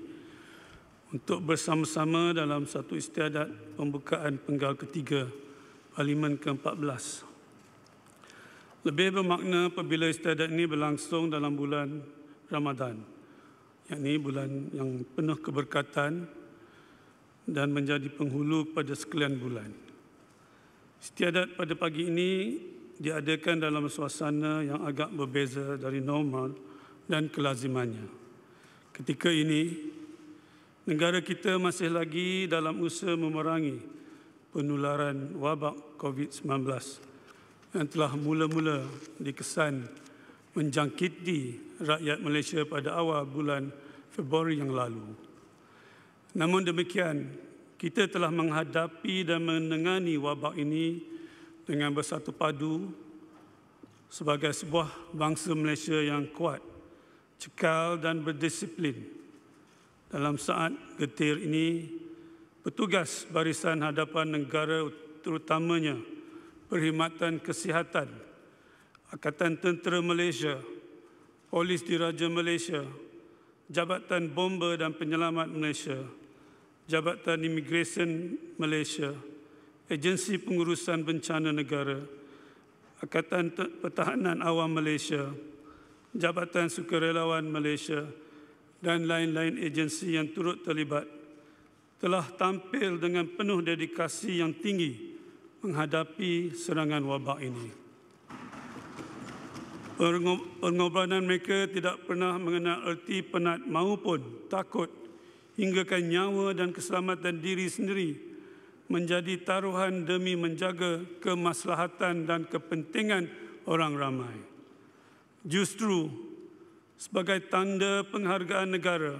untuk bersama-sama dalam satu istiadat pembukaan penggal ketiga aliman ke-14. Lebih bermakna apabila istiadat ini berlangsung dalam bulan Ramadan, yakni bulan yang penuh keberkatan dan menjadi penghulu pada sekalian bulan. Setiadat pada pagi ini diadakan dalam suasana yang agak berbeza dari normal dan kelazimannya. Ketika ini, negara kita masih lagi dalam usaha memerangi penularan wabak COVID-19 yang telah mula-mula dikesan menjangkiti rakyat Malaysia pada awal bulan Februari yang lalu. Namun demikian, kita telah menghadapi dan menengani wabak ini dengan bersatu padu sebagai sebuah bangsa Malaysia yang kuat, cekal dan berdisiplin. Dalam saat getir ini, petugas barisan hadapan negara terutamanya Perkhidmatan Kesihatan, Akatan Tentera Malaysia, Polis Diraja Malaysia, Jabatan Bomba dan Penyelamat Malaysia, Jabatan Imigresen Malaysia, Agensi Pengurusan Bencana Negara, Akatan Pertahanan Awam Malaysia, Jabatan Sukarelawan Malaysia dan lain-lain agensi yang turut terlibat telah tampil dengan penuh dedikasi yang tinggi menghadapi serangan wabak ini. Pengobanan mereka tidak pernah mengenal erti penat maupun takut hinggakan nyawa dan keselamatan diri sendiri menjadi taruhan demi menjaga kemaslahatan dan kepentingan orang ramai. Justru sebagai tanda penghargaan negara,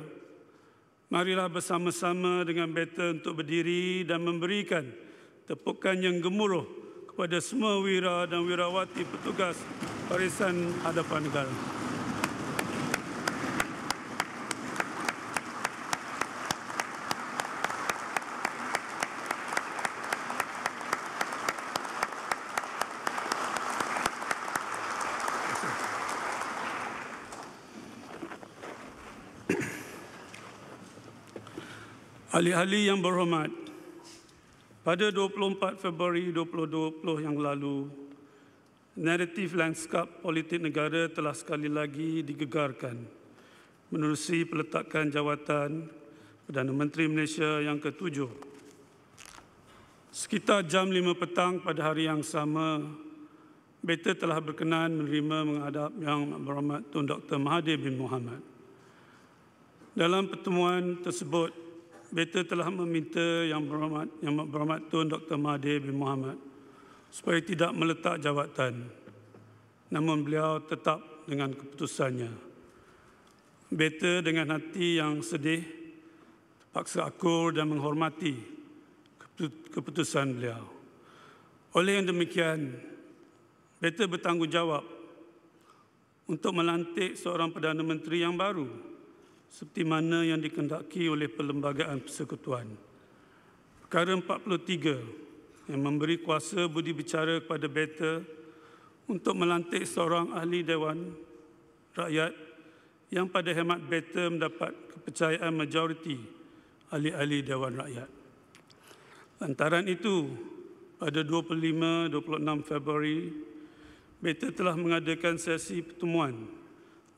marilah bersama-sama dengan beta untuk berdiri dan memberikan tepukan yang gemuruh kepada semua wira dan wirawati petugas barisan hadapan negara. Ahli-ahli yang berhormat, pada 24 Februari 2020 yang lalu, naratif landscape politik negara telah sekali lagi digegarkan menerusi peletakan jawatan Perdana Menteri Malaysia yang ketujuh. Sekitar jam 5 petang pada hari yang sama, Beta telah berkenan menerima menghadap Yang Berhormat Tun Dr. Mahathir bin Mohamad. Dalam pertemuan tersebut, Beta telah meminta Yang Berhormat Yang Berhormat Tun Dr. Mahdi bin Muhammad supaya tidak meletak jawatan. Namun beliau tetap dengan keputusannya. Beta dengan hati yang sedih terpaksa akur dan menghormati keputusan beliau. Oleh yang demikian, beta bertanggungjawab untuk melantik seorang Perdana Menteri yang baru seperti mana yang dikendaki oleh Perlembagaan Persekutuan. Perkara 43 yang memberi kuasa budi bicara kepada beta untuk melantik seorang ahli Dewan Rakyat yang pada hemat beta mendapat kepercayaan majoriti ahli-ahli Dewan Rakyat. Lantaran itu, pada 25-26 Februari, beta telah mengadakan sesi pertemuan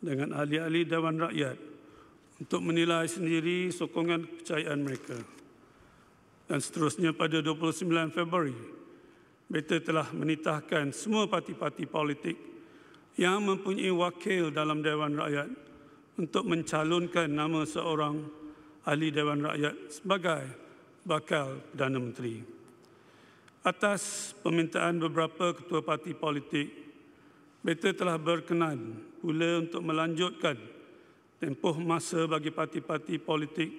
dengan ahli-ahli Dewan Rakyat untuk menilai sendiri sokongan kepercayaan mereka. Dan seterusnya pada 29 Februari, mereka telah menitahkan semua parti-parti politik yang mempunyai wakil dalam Dewan Rakyat untuk mencalonkan nama seorang ahli Dewan Rakyat sebagai bakal Perdana Menteri. Atas permintaan beberapa ketua parti politik, mereka telah berkenan pula untuk melanjutkan tempoh masa bagi parti-parti politik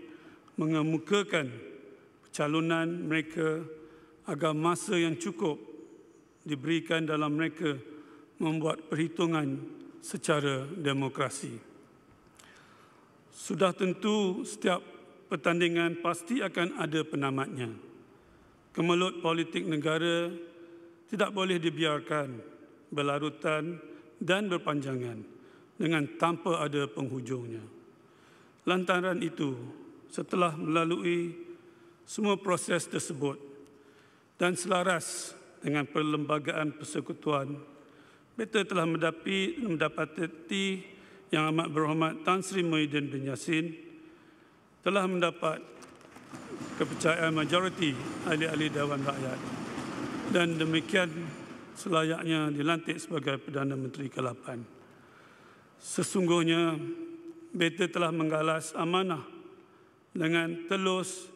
mengemukakan calonan mereka agar masa yang cukup diberikan dalam mereka membuat perhitungan secara demokrasi. Sudah tentu setiap pertandingan pasti akan ada penamatnya. Kemelut politik negara tidak boleh dibiarkan berlarutan dan berpanjangan dengan tanpa ada penghujungnya. Lantaran itu, setelah melalui semua proses tersebut dan selaras dengan perlembagaan persekutuan, Beta telah mendapati, mendapati yang amat berhormat Tan Sri Muhyiddin bin Yassin telah mendapat kepercayaan majoriti ahli-ahli Dewan Rakyat dan demikian selayaknya dilantik sebagai Perdana Menteri ke-8. Sesungguhnya beta telah menggalas amanah dengan telus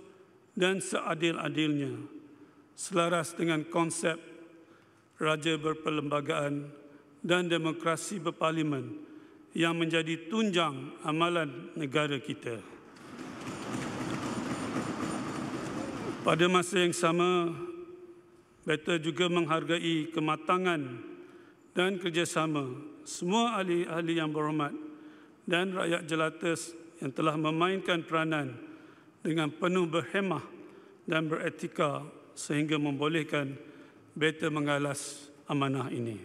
dan seadil-adilnya selaras dengan konsep raja berperlembagaan dan demokrasi berparlimen yang menjadi tunjang amalan negara kita. Pada masa yang sama, beta juga menghargai kematangan dan kerjasama semua ahli-ahli yang berhormat dan rakyat jelata yang telah memainkan peranan dengan penuh berhemah dan beretika sehingga membolehkan beta mengalas amanah ini.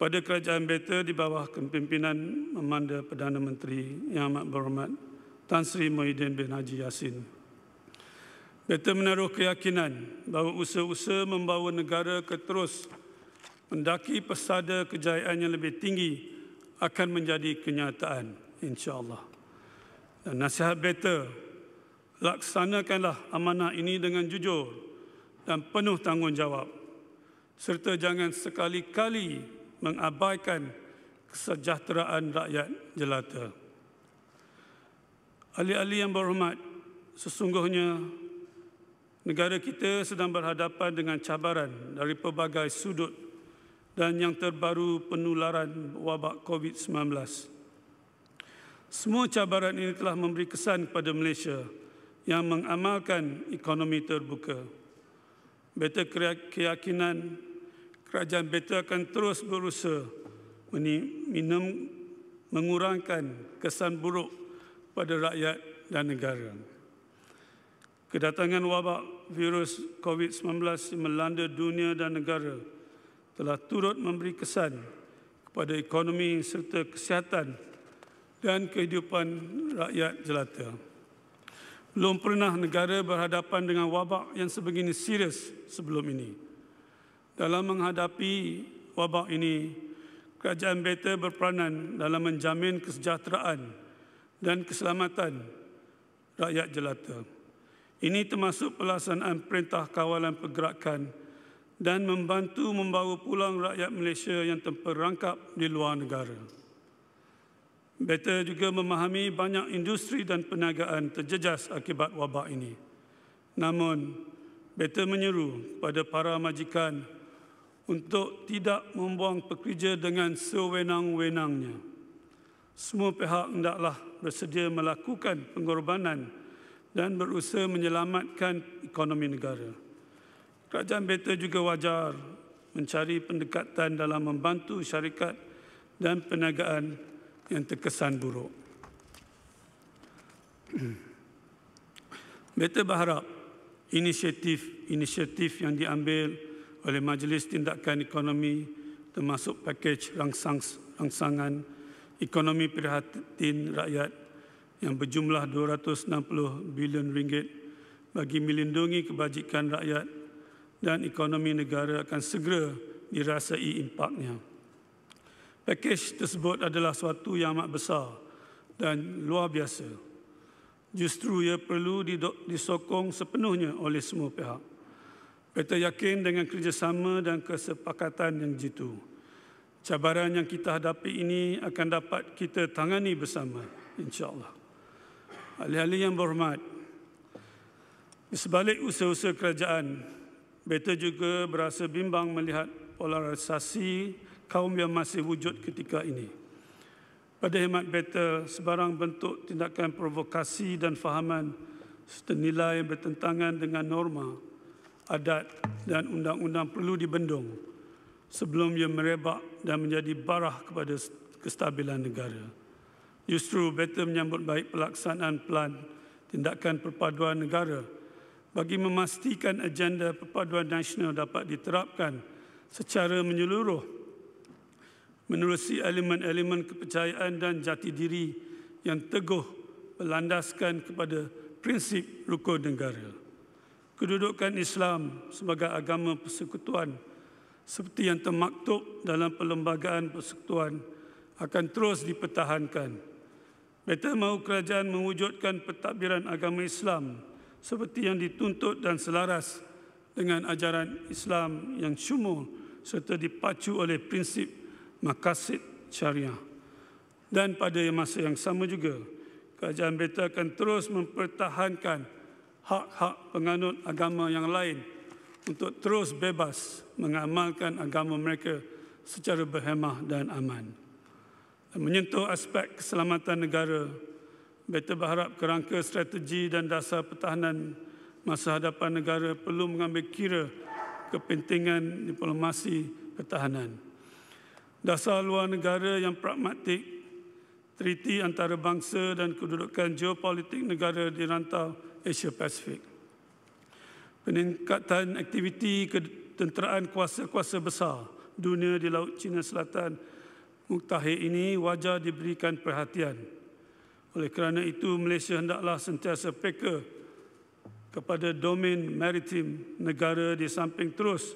Pada kerajaan beta di bawah kepimpinan memanda Perdana Menteri yang amat berhormat Tan Sri Muhyiddin bin Haji Yassin. Beta menaruh keyakinan bahawa usaha-usaha membawa negara ke terus mendaki pesada kejayaan yang lebih tinggi akan menjadi kenyataan insyaallah dan nasihat beta laksanakanlah amanah ini dengan jujur dan penuh tanggungjawab serta jangan sekali-kali mengabaikan kesejahteraan rakyat jelata ahli-ahli yang berhormat sesungguhnya negara kita sedang berhadapan dengan cabaran dari pelbagai sudut dan yang terbaru penularan wabak COVID-19. Semua cabaran ini telah memberi kesan kepada Malaysia yang mengamalkan ekonomi terbuka. Beta keyakinan kerajaan beta akan terus berusaha minum mengurangkan kesan buruk pada rakyat dan negara. Kedatangan wabak virus COVID-19 melanda dunia dan negara telah turut memberi kesan kepada ekonomi serta kesihatan dan kehidupan rakyat jelata. Belum pernah negara berhadapan dengan wabak yang sebegini serius sebelum ini. Dalam menghadapi wabak ini, kerajaan beta berperanan dalam menjamin kesejahteraan dan keselamatan rakyat jelata. Ini termasuk pelaksanaan perintah kawalan pergerakan kerajaan dan membantu membawa pulang rakyat Malaysia yang terperangkap di luar negara. Better juga memahami banyak industri dan perniagaan terjejas akibat wabak ini. Namun, Better menyeru kepada para majikan untuk tidak membuang pekerja dengan sewenang-wenangnya. Semua pihak hendaklah bersedia melakukan pengorbanan dan berusaha menyelamatkan ekonomi negara. Kerajaan Beta juga wajar mencari pendekatan dalam membantu syarikat dan perniagaan yang terkesan buruk. Beta berharap inisiatif-inisiatif yang diambil oleh Majlis Tindakan Ekonomi termasuk pakej rangsang, rangsangan ekonomi prihatin rakyat yang berjumlah 260 bilion ringgit bagi melindungi kebajikan rakyat dan ekonomi negara akan segera dirasai impaknya. Pakej tersebut adalah suatu yang amat besar dan luar biasa. Justru ia perlu disokong sepenuhnya oleh semua pihak. Kita yakin dengan kerjasama dan kesepakatan yang jitu, cabaran yang kita hadapi ini akan dapat kita tangani bersama, insyaAllah. Ahli-ahli yang berhormat, sebalik usaha-usaha kerajaan Betul juga berasa bimbang melihat polarisasi kaum yang masih wujud ketika ini. Pada hemat betul, sebarang bentuk tindakan provokasi dan fahaman serta nilai yang bertentangan dengan norma, adat dan undang-undang perlu dibendung sebelum ia merebak dan menjadi barah kepada kestabilan negara. Justru, betul menyambut baik pelaksanaan pelan tindakan perpaduan negara bagi memastikan agenda perpaduan nasional dapat diterapkan secara menyeluruh menerusi elemen-elemen kepercayaan dan jati diri yang teguh berlandaskan kepada prinsip rukun negara. Kedudukan Islam sebagai agama persekutuan seperti yang termaktub dalam Perlembagaan Persekutuan akan terus dipertahankan. Beta mahu kerajaan mewujudkan pentadbiran agama Islam seperti yang dituntut dan selaras dengan ajaran Islam yang syumul serta dipacu oleh prinsip makasid syariah. Dan pada masa yang sama juga, Kerajaan Beta akan terus mempertahankan hak-hak penganut agama yang lain untuk terus bebas mengamalkan agama mereka secara berhemah dan aman. menyentuh aspek keselamatan negara, Beta berharap kerangka strategi dan dasar pertahanan masa hadapan negara perlu mengambil kira kepentingan diplomasi pertahanan. Dasar luar negara yang pragmatik, triti antara bangsa dan kedudukan geopolitik negara di rantau Asia Pasifik. Peningkatan aktiviti ketenteraan kuasa-kuasa besar dunia di Laut China Selatan muktahir ini wajar diberikan Perhatian. Oleh kerana itu, Malaysia hendaklah sentiasa peka kepada domain maritim negara di samping terus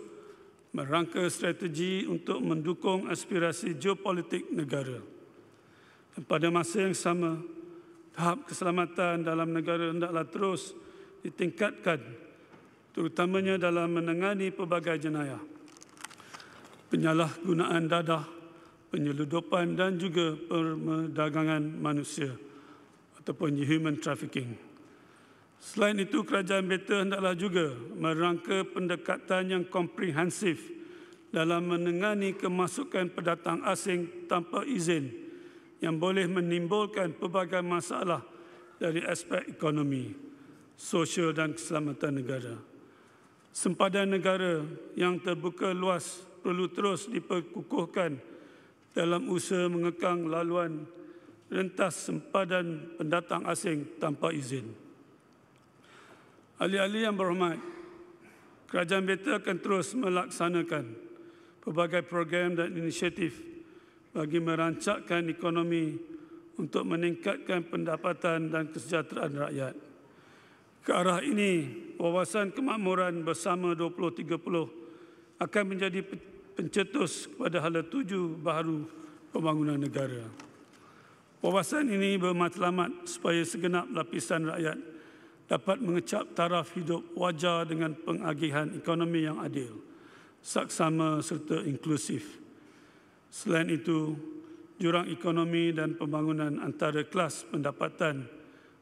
merangka strategi untuk mendukung aspirasi geopolitik negara. Dan pada masa yang sama, tahap keselamatan dalam negara hendaklah terus ditingkatkan terutamanya dalam menangani pelbagai jenayah. Penyalahgunaan dadah, penyeludupan dan juga perdagangan manusia ataupun human trafficking. Selain itu, kerajaan beta hendaklah juga merangka pendekatan yang komprehensif dalam menangani kemasukan pendatang asing tanpa izin yang boleh menimbulkan pelbagai masalah dari aspek ekonomi, sosial dan keselamatan negara. Sempadan negara yang terbuka luas perlu terus diperkukuhkan dalam usaha mengekang laluan rentas sempadan pendatang asing tanpa izin. Ahli-ahli yang berhormat, Kerajaan Beta akan terus melaksanakan pelbagai program dan inisiatif bagi merancakkan ekonomi untuk meningkatkan pendapatan dan kesejahteraan rakyat. Ke arah ini, wawasan kemakmuran bersama 2030 akan menjadi pencetus kepada hala tuju baru pembangunan negara. Wawasan ini bermatlamat supaya segenap lapisan rakyat dapat mengecap taraf hidup wajar dengan pengagihan ekonomi yang adil, saksama serta inklusif. Selain itu, jurang ekonomi dan pembangunan antara kelas pendapatan,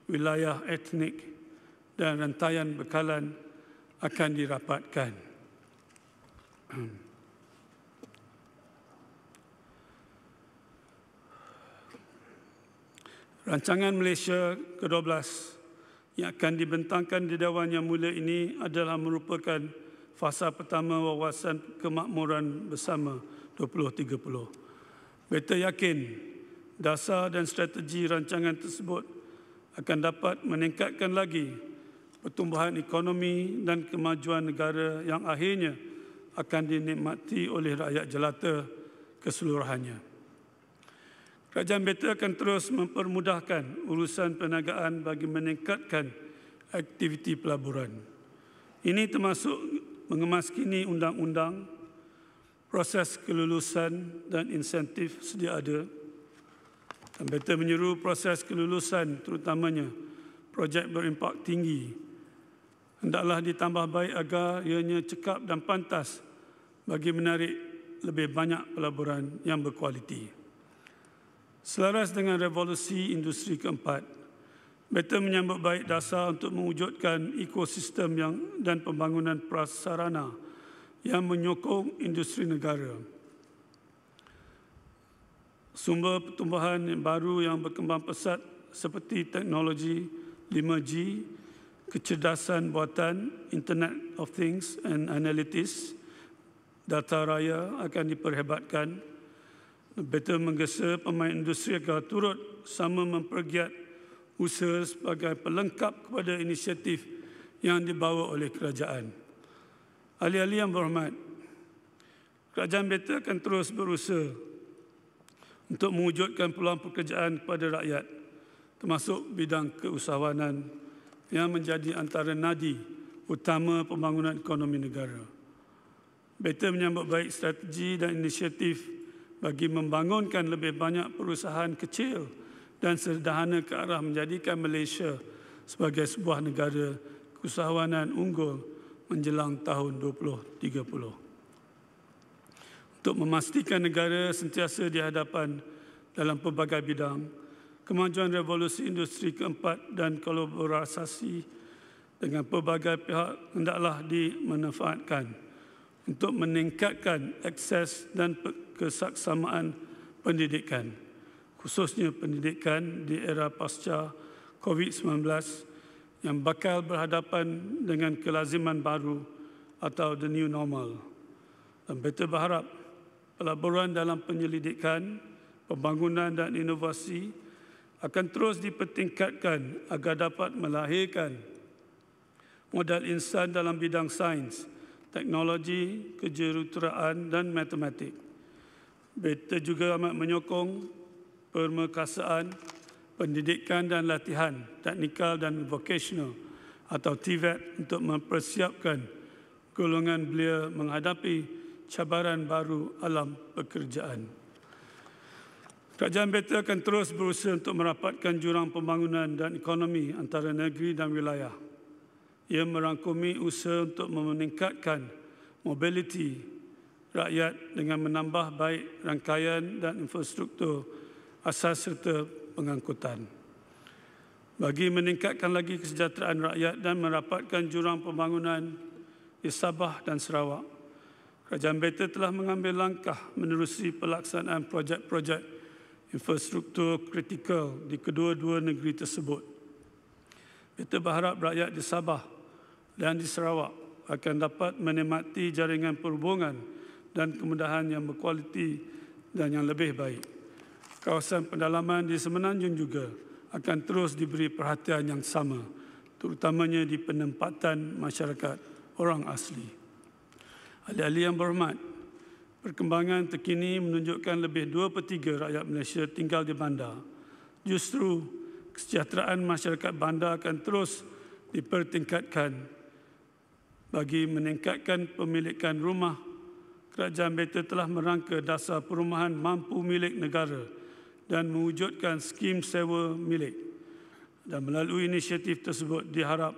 wilayah etnik dan rantaian bekalan akan dirapatkan. Rancangan Malaysia ke-12 yang akan dibentangkan di Dewan yang mulia ini adalah merupakan fasa pertama wawasan kemakmuran bersama 2030. Beta yakin dasar dan strategi rancangan tersebut akan dapat meningkatkan lagi pertumbuhan ekonomi dan kemajuan negara yang akhirnya akan dinikmati oleh rakyat jelata keseluruhannya. Kerajaan Beta akan terus mempermudahkan urusan perniagaan bagi meningkatkan aktiviti pelaburan. Ini termasuk mengemaskini undang-undang, proses kelulusan dan insentif sedia ada. Dan Beta menyeru proses kelulusan terutamanya projek berimpak tinggi hendaklah ditambah baik agar ianya cekap dan pantas bagi menarik lebih banyak pelaburan yang berkualiti. Selaras dengan revolusi industri keempat, Beta menyambut baik dasar untuk mewujudkan ekosistem yang dan pembangunan prasarana yang menyokong industri negara. Sumber pertumbuhan yang baru yang berkembang pesat seperti teknologi 5G, kecerdasan buatan, Internet of Things and Analytics, data raya akan diperhebatkan Betul menggesa pemain industri agar turut sama mempergiat usaha sebagai pelengkap kepada inisiatif yang dibawa oleh kerajaan. Ahli-ahli yang berhormat, kerajaan Betul akan terus berusaha untuk mewujudkan peluang pekerjaan kepada rakyat termasuk bidang keusahawanan yang menjadi antara nadi utama pembangunan ekonomi negara. Betul menyambut baik strategi dan inisiatif bagi membangunkan lebih banyak perusahaan kecil dan sederhana ke arah menjadikan Malaysia sebagai sebuah negara keusahawanan unggul menjelang tahun 2030. Untuk memastikan negara sentiasa di hadapan dalam pelbagai bidang, kemajuan revolusi industri keempat dan kolaborasi dengan pelbagai pihak hendaklah dimanfaatkan untuk meningkatkan akses dan kesaksamaan pendidikan, khususnya pendidikan di era pasca COVID-19 yang bakal berhadapan dengan kelaziman baru atau the new normal. Dan kita berharap pelaburan dalam penyelidikan, pembangunan dan inovasi akan terus dipertingkatkan agar dapat melahirkan modal insan dalam bidang sains, teknologi, kejuruteraan dan matematik. Beta juga amat menyokong permekasaan pendidikan dan latihan teknikal dan vocational atau TVET untuk mempersiapkan golongan belia menghadapi cabaran baru alam pekerjaan. Kerajaan Beta akan terus berusaha untuk merapatkan jurang pembangunan dan ekonomi antara negeri dan wilayah ia merangkumi usaha untuk meningkatkan mobiliti rakyat dengan menambah baik rangkaian dan infrastruktur asas serta pengangkutan. Bagi meningkatkan lagi kesejahteraan rakyat dan merapatkan jurang pembangunan di Sabah dan Sarawak, Kerajaan Beta telah mengambil langkah menerusi pelaksanaan projek-projek infrastruktur kritikal di kedua-dua negeri tersebut. Beta berharap rakyat di Sabah dan di Sarawak akan dapat menikmati jaringan perhubungan dan kemudahan yang berkualiti dan yang lebih baik. Kawasan pendalaman di Semenanjung juga akan terus diberi perhatian yang sama, terutamanya di penempatan masyarakat orang asli. Ahli-ahli yang berhormat, perkembangan terkini menunjukkan lebih dua per tiga rakyat Malaysia tinggal di bandar. Justru, kesejahteraan masyarakat bandar akan terus dipertingkatkan bagi meningkatkan pemilikan rumah, kerajaan beta telah merangka dasar perumahan mampu milik negara dan mewujudkan skim sewa milik. Dan melalui inisiatif tersebut diharap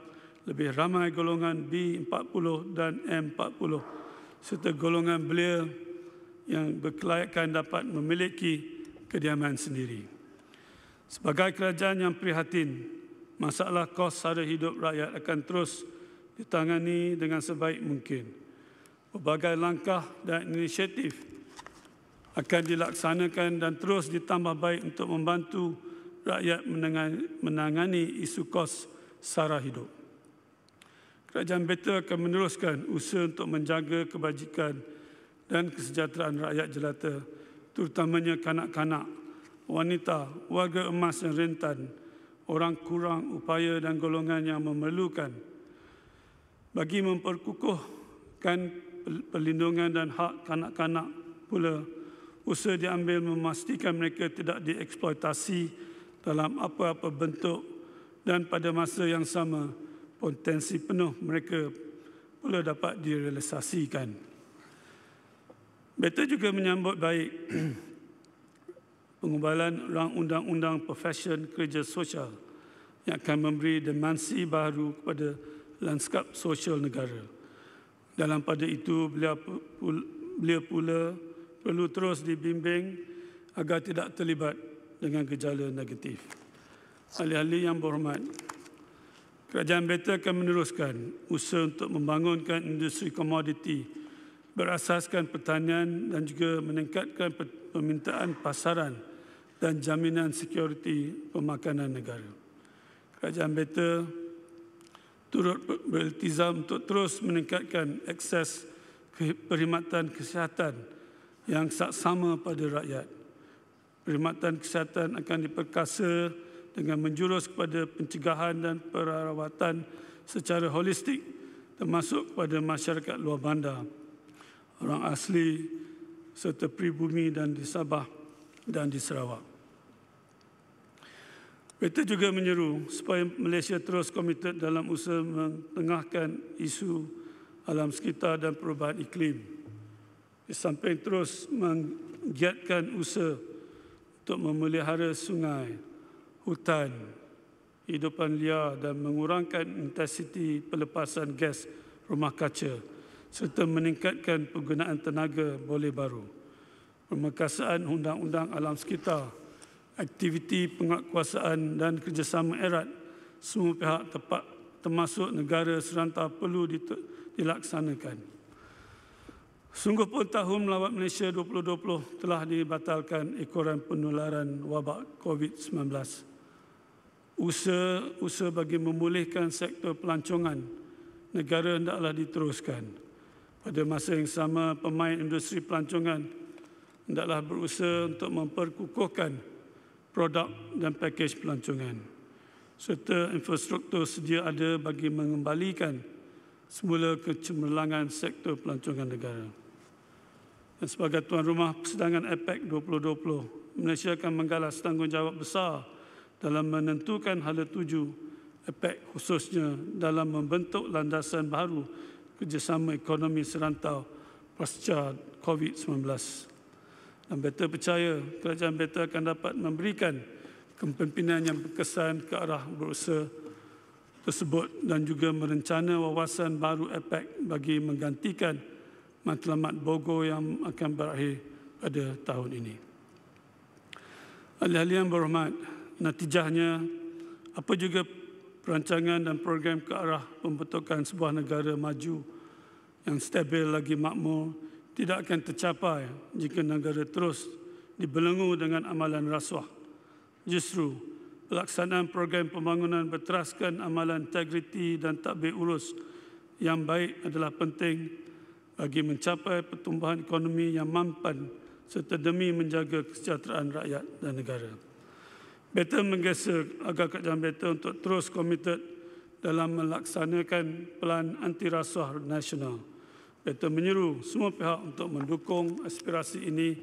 lebih ramai golongan B40 dan M40 serta golongan belia yang berkelayakan dapat memiliki kediaman sendiri. Sebagai kerajaan yang prihatin, masalah kos sara hidup rakyat akan terus berlaku ditangani dengan sebaik mungkin. Berbagai langkah dan inisiatif akan dilaksanakan dan terus ditambah baik untuk membantu rakyat menangani isu kos sara hidup. Kerajaan Beta akan meneruskan usaha untuk menjaga kebajikan dan kesejahteraan rakyat jelata, terutamanya kanak-kanak, wanita, warga emas dan rentan, orang kurang upaya dan golongan yang memerlukan bagi memperkukuhkan perlindungan dan hak kanak-kanak pula usaha diambil memastikan mereka tidak dieksploitasi dalam apa-apa bentuk dan pada masa yang sama potensi penuh mereka pula dapat direalisasikan. Beta juga menyambut baik pengubalan rang undang-undang profesion kerja sosial yang akan memberi demansi baru kepada lanskap sosial negara. Dalam pada itu, beliau pula, beliau pula perlu terus dibimbing agar tidak terlibat dengan gejala negatif. Alih-alih yang berhormat, Kerajaan Beta akan meneruskan usaha untuk membangunkan industri komoditi berasaskan pertanian dan juga meningkatkan permintaan pasaran dan jaminan sekuriti pemakanan negara. Kerajaan Beta turut beriltizam untuk terus meningkatkan akses perkhidmatan kesihatan yang sama pada rakyat. Perkhidmatan kesihatan akan diperkasa dengan menjurus kepada pencegahan dan perawatan secara holistik termasuk kepada masyarakat luar bandar, orang asli serta pribumi dan di Sabah dan di Sarawak. PT juga menyeru supaya Malaysia terus komited dalam usaha menengahkan isu alam sekitar dan perubahan iklim. sampai terus menggiatkan usaha untuk memelihara sungai, hutan, hidupan liar dan mengurangkan intensiti pelepasan gas rumah kaca serta meningkatkan penggunaan tenaga boleh baru. Pemekasaan Undang-Undang Alam Sekitar aktiviti penguatkuasaan dan kerjasama erat semua pihak tepat termasuk negara serantau perlu dilaksanakan. Sungguh pun tahun melawat Malaysia 2020 telah dibatalkan ekoran penularan wabak COVID-19. Usaha-usaha bagi memulihkan sektor pelancongan negara hendaklah diteruskan. Pada masa yang sama, pemain industri pelancongan hendaklah berusaha untuk memperkukuhkan produk dan pakej pelancongan serta infrastruktur sedia ada bagi mengembalikan semula kecemerlangan sektor pelancongan negara. Dan sebagai tuan rumah persidangan APEC 2020, Malaysia akan menggalas tanggungjawab besar dalam menentukan hala tuju APEC khususnya dalam membentuk landasan baru kerjasama ekonomi serantau pasca COVID-19. Dan beta percaya kerajaan beta akan dapat memberikan kepimpinan yang berkesan ke arah berusaha tersebut dan juga merencana wawasan baru APEC bagi menggantikan matlamat Bogor yang akan berakhir pada tahun ini. Alih-alih yang berhormat, natijahnya apa juga perancangan dan program ke arah pembentukan sebuah negara maju yang stabil lagi makmur tidak akan tercapai jika negara terus dibelenggu dengan amalan rasuah. Justru, pelaksanaan program pembangunan berteraskan amalan integriti dan takbir urus yang baik adalah penting bagi mencapai pertumbuhan ekonomi yang mampan serta demi menjaga kesejahteraan rakyat dan negara. Betul menggesa agar kerajaan betul untuk terus komited dalam melaksanakan pelan anti rasuah nasional iaitu menyeru semua pihak untuk mendukung aspirasi ini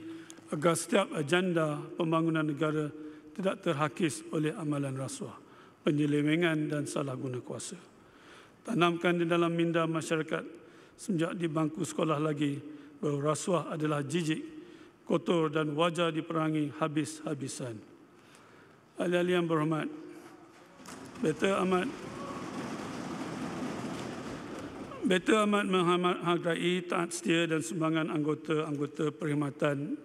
agar setiap agenda pembangunan negara tidak terhakis oleh amalan rasuah, penyelewengan dan salah guna kuasa. Tanamkan di dalam minda masyarakat sejak di bangku sekolah lagi bahawa rasuah adalah jijik, kotor dan wajar diperangi habis-habisan. Ahli-ahli yang berhormat, Dr. Ahmad Betul amat menghargai taat setia dan sumbangan anggota-anggota Perkhidmatan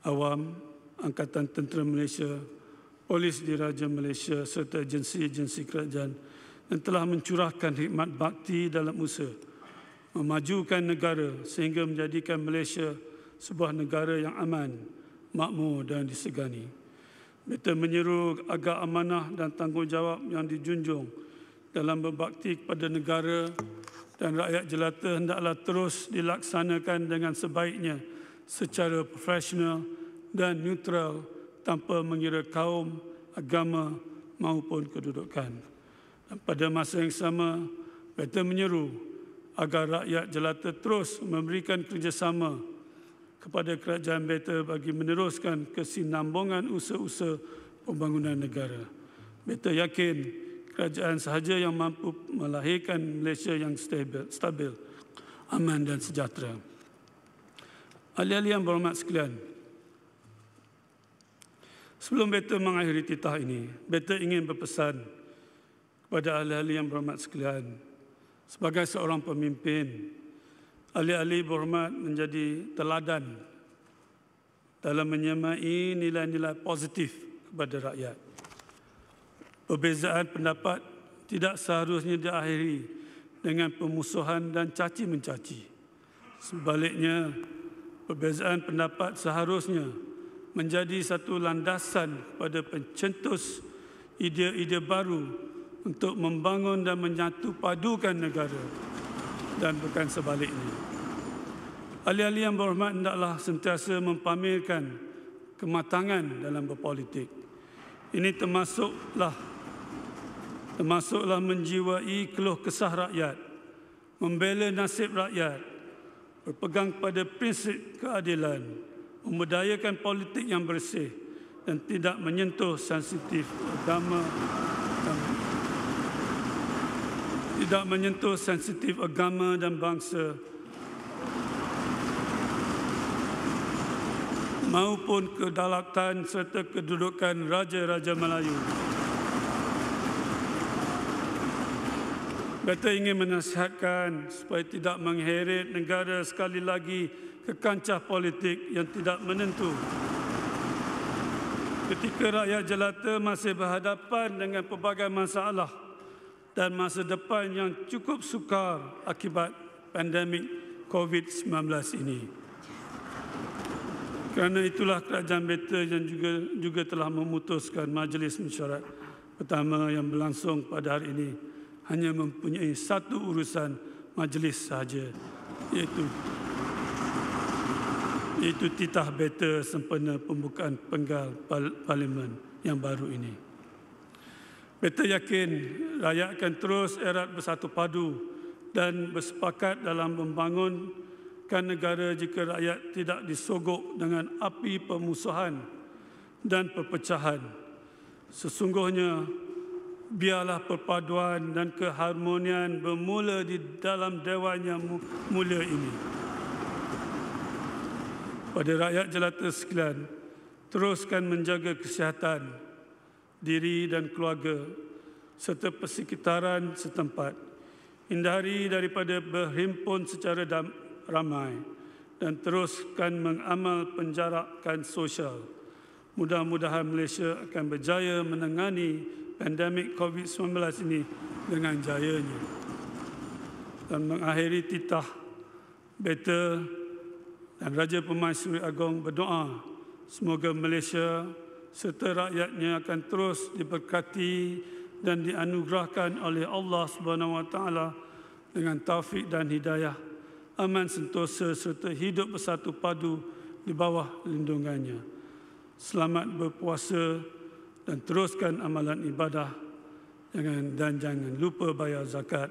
Awam Angkatan Tentera Malaysia, Polis Diraja Malaysia serta agensi-agensi kerajaan yang telah mencurahkan hikmat bakti dalam usaha memajukan negara sehingga menjadikan Malaysia sebuah negara yang aman, makmur dan disegani. Beta menyeru agar amanah dan tanggungjawab yang dijunjung dalam berbakti kepada negara dan rakyat jelata hendaklah terus dilaksanakan dengan sebaiknya secara profesional dan neutral tanpa mengira kaum, agama maupun kedudukan. Dan pada masa yang sama, Peter menyeru agar rakyat jelata terus memberikan kerjasama kepada kerajaan Beta bagi meneruskan kesinambungan usaha-usaha pembangunan negara. Beta yakin kerajaan sahaja yang mampu melahirkan Malaysia yang stabil, stabil aman dan sejahtera. Ahli-ahli yang berhormat sekalian, sebelum beta mengakhiri titah ini, beta ingin berpesan kepada alih ahli yang berhormat sekalian, sebagai seorang pemimpin, alih ahli berhormat menjadi teladan dalam menyemai nilai-nilai positif kepada rakyat. Perbezaan pendapat tidak seharusnya diakhiri dengan pemusuhan dan caci mencaci. Sebaliknya, perbezaan pendapat seharusnya menjadi satu landasan pada pencetus idea-idea baru untuk membangun dan menyatu padukan negara dan bukan sebaliknya. Ali-ali yang berhormat hendaklah sentiasa mempamerkan kematangan dalam berpolitik. Ini termasuklah termasuklah menjiwai keluh kesah rakyat, membela nasib rakyat, berpegang pada prinsip keadilan, memudayakan politik yang bersih dan tidak menyentuh sensitif agama dan tidak menyentuh sensitif agama dan bangsa maupun kedaulatan serta kedudukan raja-raja Melayu. Kata ingin menasihatkan supaya tidak mengheret negara sekali lagi ke kancah politik yang tidak menentu. Ketika rakyat jelata masih berhadapan dengan pelbagai masalah dan masa depan yang cukup sukar akibat pandemik COVID-19 ini. Kerana itulah kerajaan beta yang juga juga telah memutuskan majlis mesyuarat pertama yang berlangsung pada hari ini hanya mempunyai satu urusan majlis saja iaitu iaitu titah beta sempena pembukaan penggal parlimen yang baru ini. Beta yakin rakyat akan terus erat bersatu padu dan bersepakat dalam membangunkan negara jika rakyat tidak disogok dengan api pemusuhan dan perpecahan. Sesungguhnya biarlah perpaduan dan keharmonian bermula di dalam Dewan yang mulia ini. Pada rakyat jelata sekalian, teruskan menjaga kesihatan diri dan keluarga serta persekitaran setempat. Hindari daripada berhimpun secara ramai dan teruskan mengamal penjarakan sosial. Mudah-mudahan Malaysia akan berjaya menangani pandemik COVID-19 ini dengan jayanya dan mengakhiri titah battle dan Raja Pemaisuri Agong berdoa semoga Malaysia serta rakyatnya akan terus diberkati dan dianugerahkan oleh Allah Subhanahu Wa Taala dengan taufik dan hidayah aman sentosa serta hidup bersatu padu di bawah lindungannya. Selamat berpuasa dan teruskan amalan ibadah jangan dan jangan lupa bayar zakat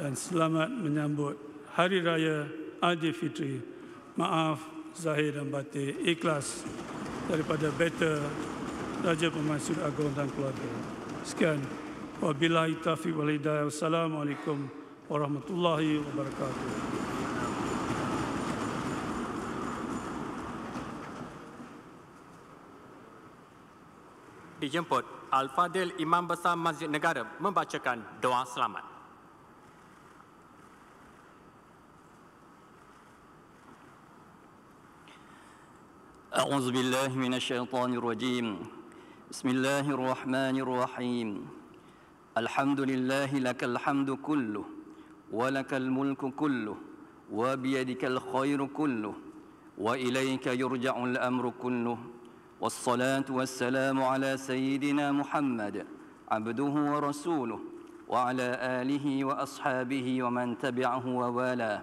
dan selamat menyambut hari raya Fitri. maaf zahir dan batin ikhlas daripada better Raja Pemansur Agong dan keluarga sekian wabillahi taufiq walhidayah hidayah wassalamualaikum warahmatullahi wabarakatuh dijemput Al-Fadil Imam Besar Masjid Negara membacakan doa selamat. أعوذ بالله من الشيطان الرجيم بسم الله الرحمن الرحيم الحمد لله لك الحمد كله ولك الملك كله وبيدك الخير كله وإليك يرجع الأمر كله والصلاة والسلام على سيدنا محمد عبده ورسوله وعلى آله وأصحابه ومن تبعه ووالاه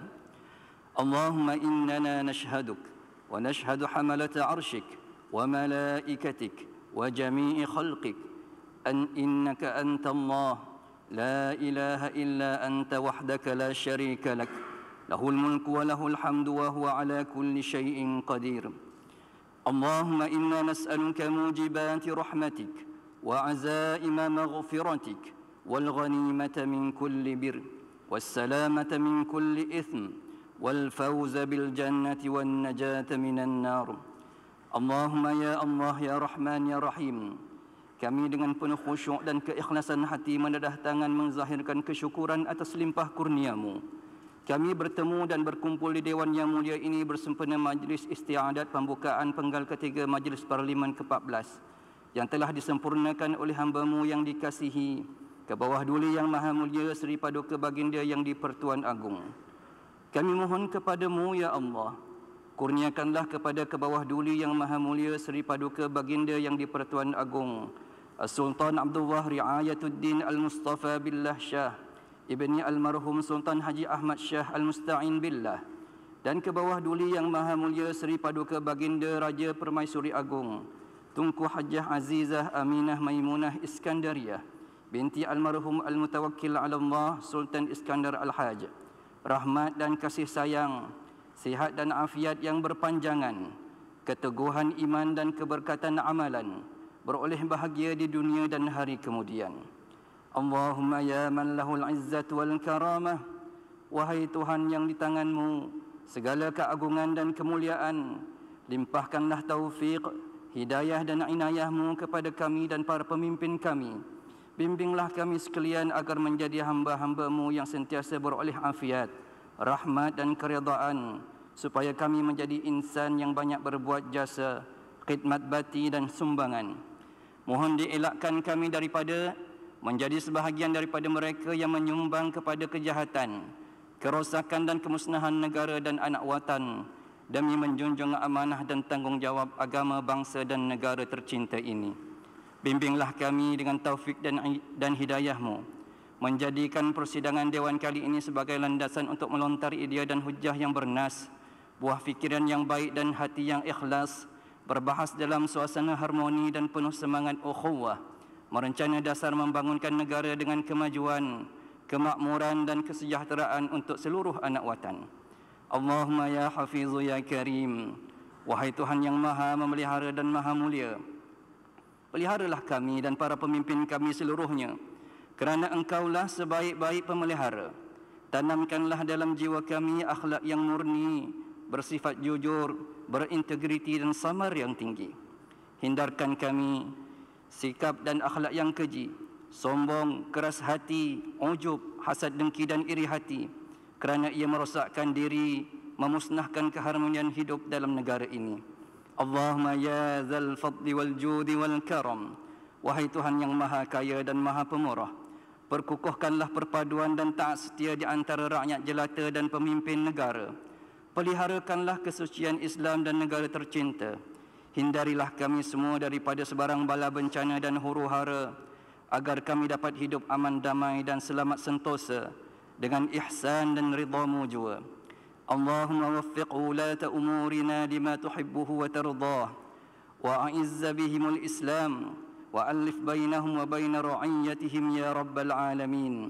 اللهم إننا نشهدك ونشهد حملة عرشك وملائكتك وجميع خلقك أن إنك أنت الله لا إله إلا أنت وحدك لا شريك لك له الملك وله الحمد وهو على كل شيء قدير اللهم إنا نسألك موجبات رحمتك وعزائم مغفرتك والغنيمة من كل بر والسلامة من كل إثم والفوز بالجنة والنجاة من النار اللهم ya Allah ya Rahman ya Rahim kami dengan penuh khusyuk dan keikhlasan hati mendadah tangan menzahirkan kesyukuran atas limpah kurniamu Kami bertemu dan berkumpul di Dewan Yang Mulia ini bersempena Majlis Istiadat Pembukaan Penggal Ketiga Majlis Parlimen ke-14 yang telah disempurnakan oleh hambamu yang dikasihi ke bawah duli Yang Maha Mulia Seri Paduka Baginda Yang di-Pertuan Agung. Kami mohon kepadamu, Ya Allah, kurniakanlah kepada ke bawah duli Yang Maha Mulia Seri Paduka Baginda Yang di-Pertuan Agung, As-Sultan Abdullah Riayatuddin Al-Mustafa Billah Shah, ibni almarhum Sultan Haji Ahmad Shah Al-Musta'in Billah dan ke bawah duli yang maha mulia Seri Paduka Baginda Raja Permaisuri Agung Tunku Hajjah Azizah Aminah Maimunah Iskandariah binti almarhum Al-Mutawakkil Allah Sultan Iskandar Al-Hajj rahmat dan kasih sayang sihat dan afiat yang berpanjangan keteguhan iman dan keberkatan amalan beroleh bahagia di dunia dan hari kemudian. Allahumma ya man lahul izzat wal karamah Wahai Tuhan yang di tanganmu Segala keagungan dan kemuliaan Limpahkanlah taufiq Hidayah dan inayahmu kepada kami dan para pemimpin kami Bimbinglah kami sekalian agar menjadi hamba-hambamu yang sentiasa beroleh afiat Rahmat dan keredaan Supaya kami menjadi insan yang banyak berbuat jasa Khidmat bati dan sumbangan Mohon dielakkan kami daripada menjadi sebahagian daripada mereka yang menyumbang kepada kejahatan, kerosakan dan kemusnahan negara dan anak watan demi menjunjung amanah dan tanggungjawab agama bangsa dan negara tercinta ini. Bimbinglah kami dengan taufik dan, dan hidayahmu menjadikan persidangan Dewan kali ini sebagai landasan untuk melontar idea dan hujah yang bernas, buah fikiran yang baik dan hati yang ikhlas, berbahas dalam suasana harmoni dan penuh semangat ukhuwah. Oh merencana dasar membangunkan negara dengan kemajuan, kemakmuran dan kesejahteraan untuk seluruh anak watan. Allahumma ya hafizu ya karim, wahai Tuhan yang maha memelihara dan maha mulia, peliharalah kami dan para pemimpin kami seluruhnya, kerana engkaulah sebaik-baik pemelihara. Tanamkanlah dalam jiwa kami akhlak yang murni, bersifat jujur, berintegriti dan samar yang tinggi. Hindarkan kami sikap dan akhlak yang keji, sombong, keras hati, ujub, hasad dengki dan iri hati kerana ia merosakkan diri, memusnahkan keharmonian hidup dalam negara ini. Allahumma ya zal fadli wal judi wal karam, wahai Tuhan yang maha kaya dan maha pemurah, perkukuhkanlah perpaduan dan taat setia di antara rakyat jelata dan pemimpin negara. Peliharakanlah kesucian Islam dan negara tercinta. Hindarilah kami semua daripada sebarang bala bencana dan huru hara agar kami dapat hidup aman damai dan selamat sentosa dengan ihsan dan ridhamu jua. Allahumma waffiq ulat umurina lima tuhibbuhu wa tardah wa a'izz bihimul islam wa alif bainahum wa bain ra'iyatihim ya rabbal alamin.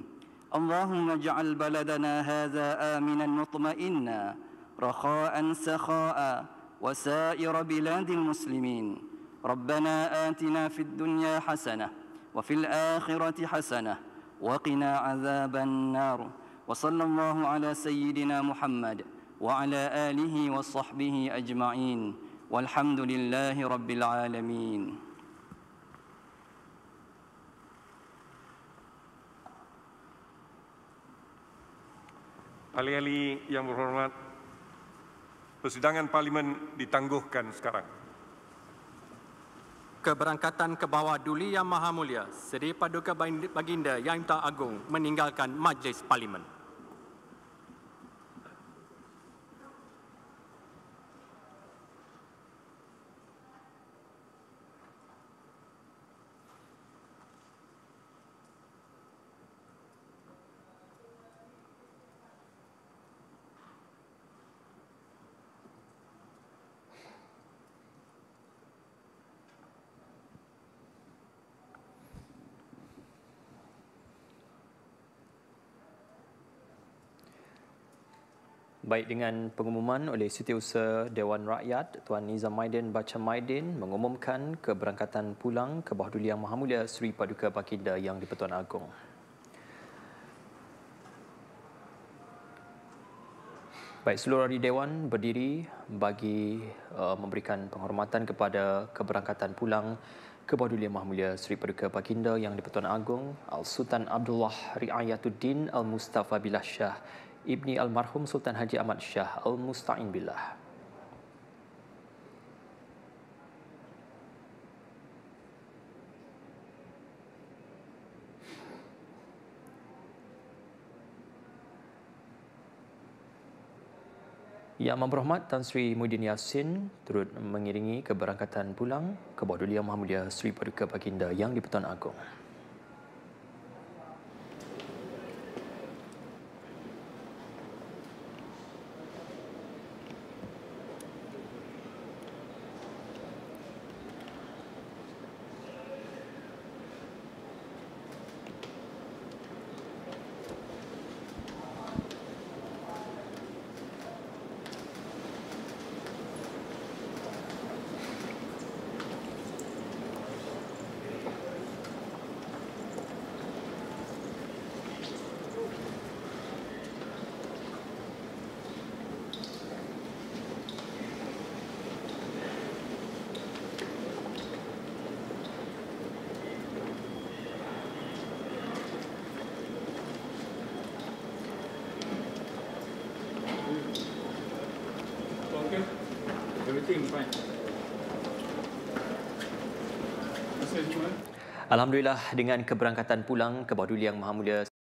Allahumma ja'al baladana hadha aminan mutma'inna rakha'an sakha'a وسائر بلاد المسلمين ربنا آتنا في الدنيا حسنة وفي الآخرة حسنة وقنا عذاب النار وصلى الله على سيدنا محمد وعلى آله وصحبه أجمعين والحمد لله رب العالمين Alih-alih yang berhormat Persidangan Parlimen ditangguhkan sekarang. Keberangkatan ke bawah Duli Yang Maha Mulia, Seri Paduka Baginda Yang Tak Agung meninggalkan Majlis Parlimen. Baik dengan pengumuman oleh Setiausaha Dewan Rakyat, Tuan Nizam Maidin Baca Maidin mengumumkan keberangkatan pulang ke Bahaduli Yang Maha Mulia Seri Paduka Bakinda Yang di-Pertuan Agong. Baik, seluruh ahli Dewan berdiri bagi uh, memberikan penghormatan kepada keberangkatan pulang ke Bahaduli Yang Maha Mulia Seri Paduka Bakinda Yang di-Pertuan Agong, Al-Sultan Abdullah Riayatuddin Al-Mustafa Bilashah Shah ibni almarhum Sultan Haji Ahmad Shah Al-Musta'in billah. Yang Amat Berhormat Tan Sri Muhyiddin Yassin turut mengiringi keberangkatan pulang ke Bawah Dulia Mahamudia Sri Paduka Baginda Yang di Petun Agong. Alhamdulillah dengan keberangkatan pulang ke Baduli Yang Maha Mulia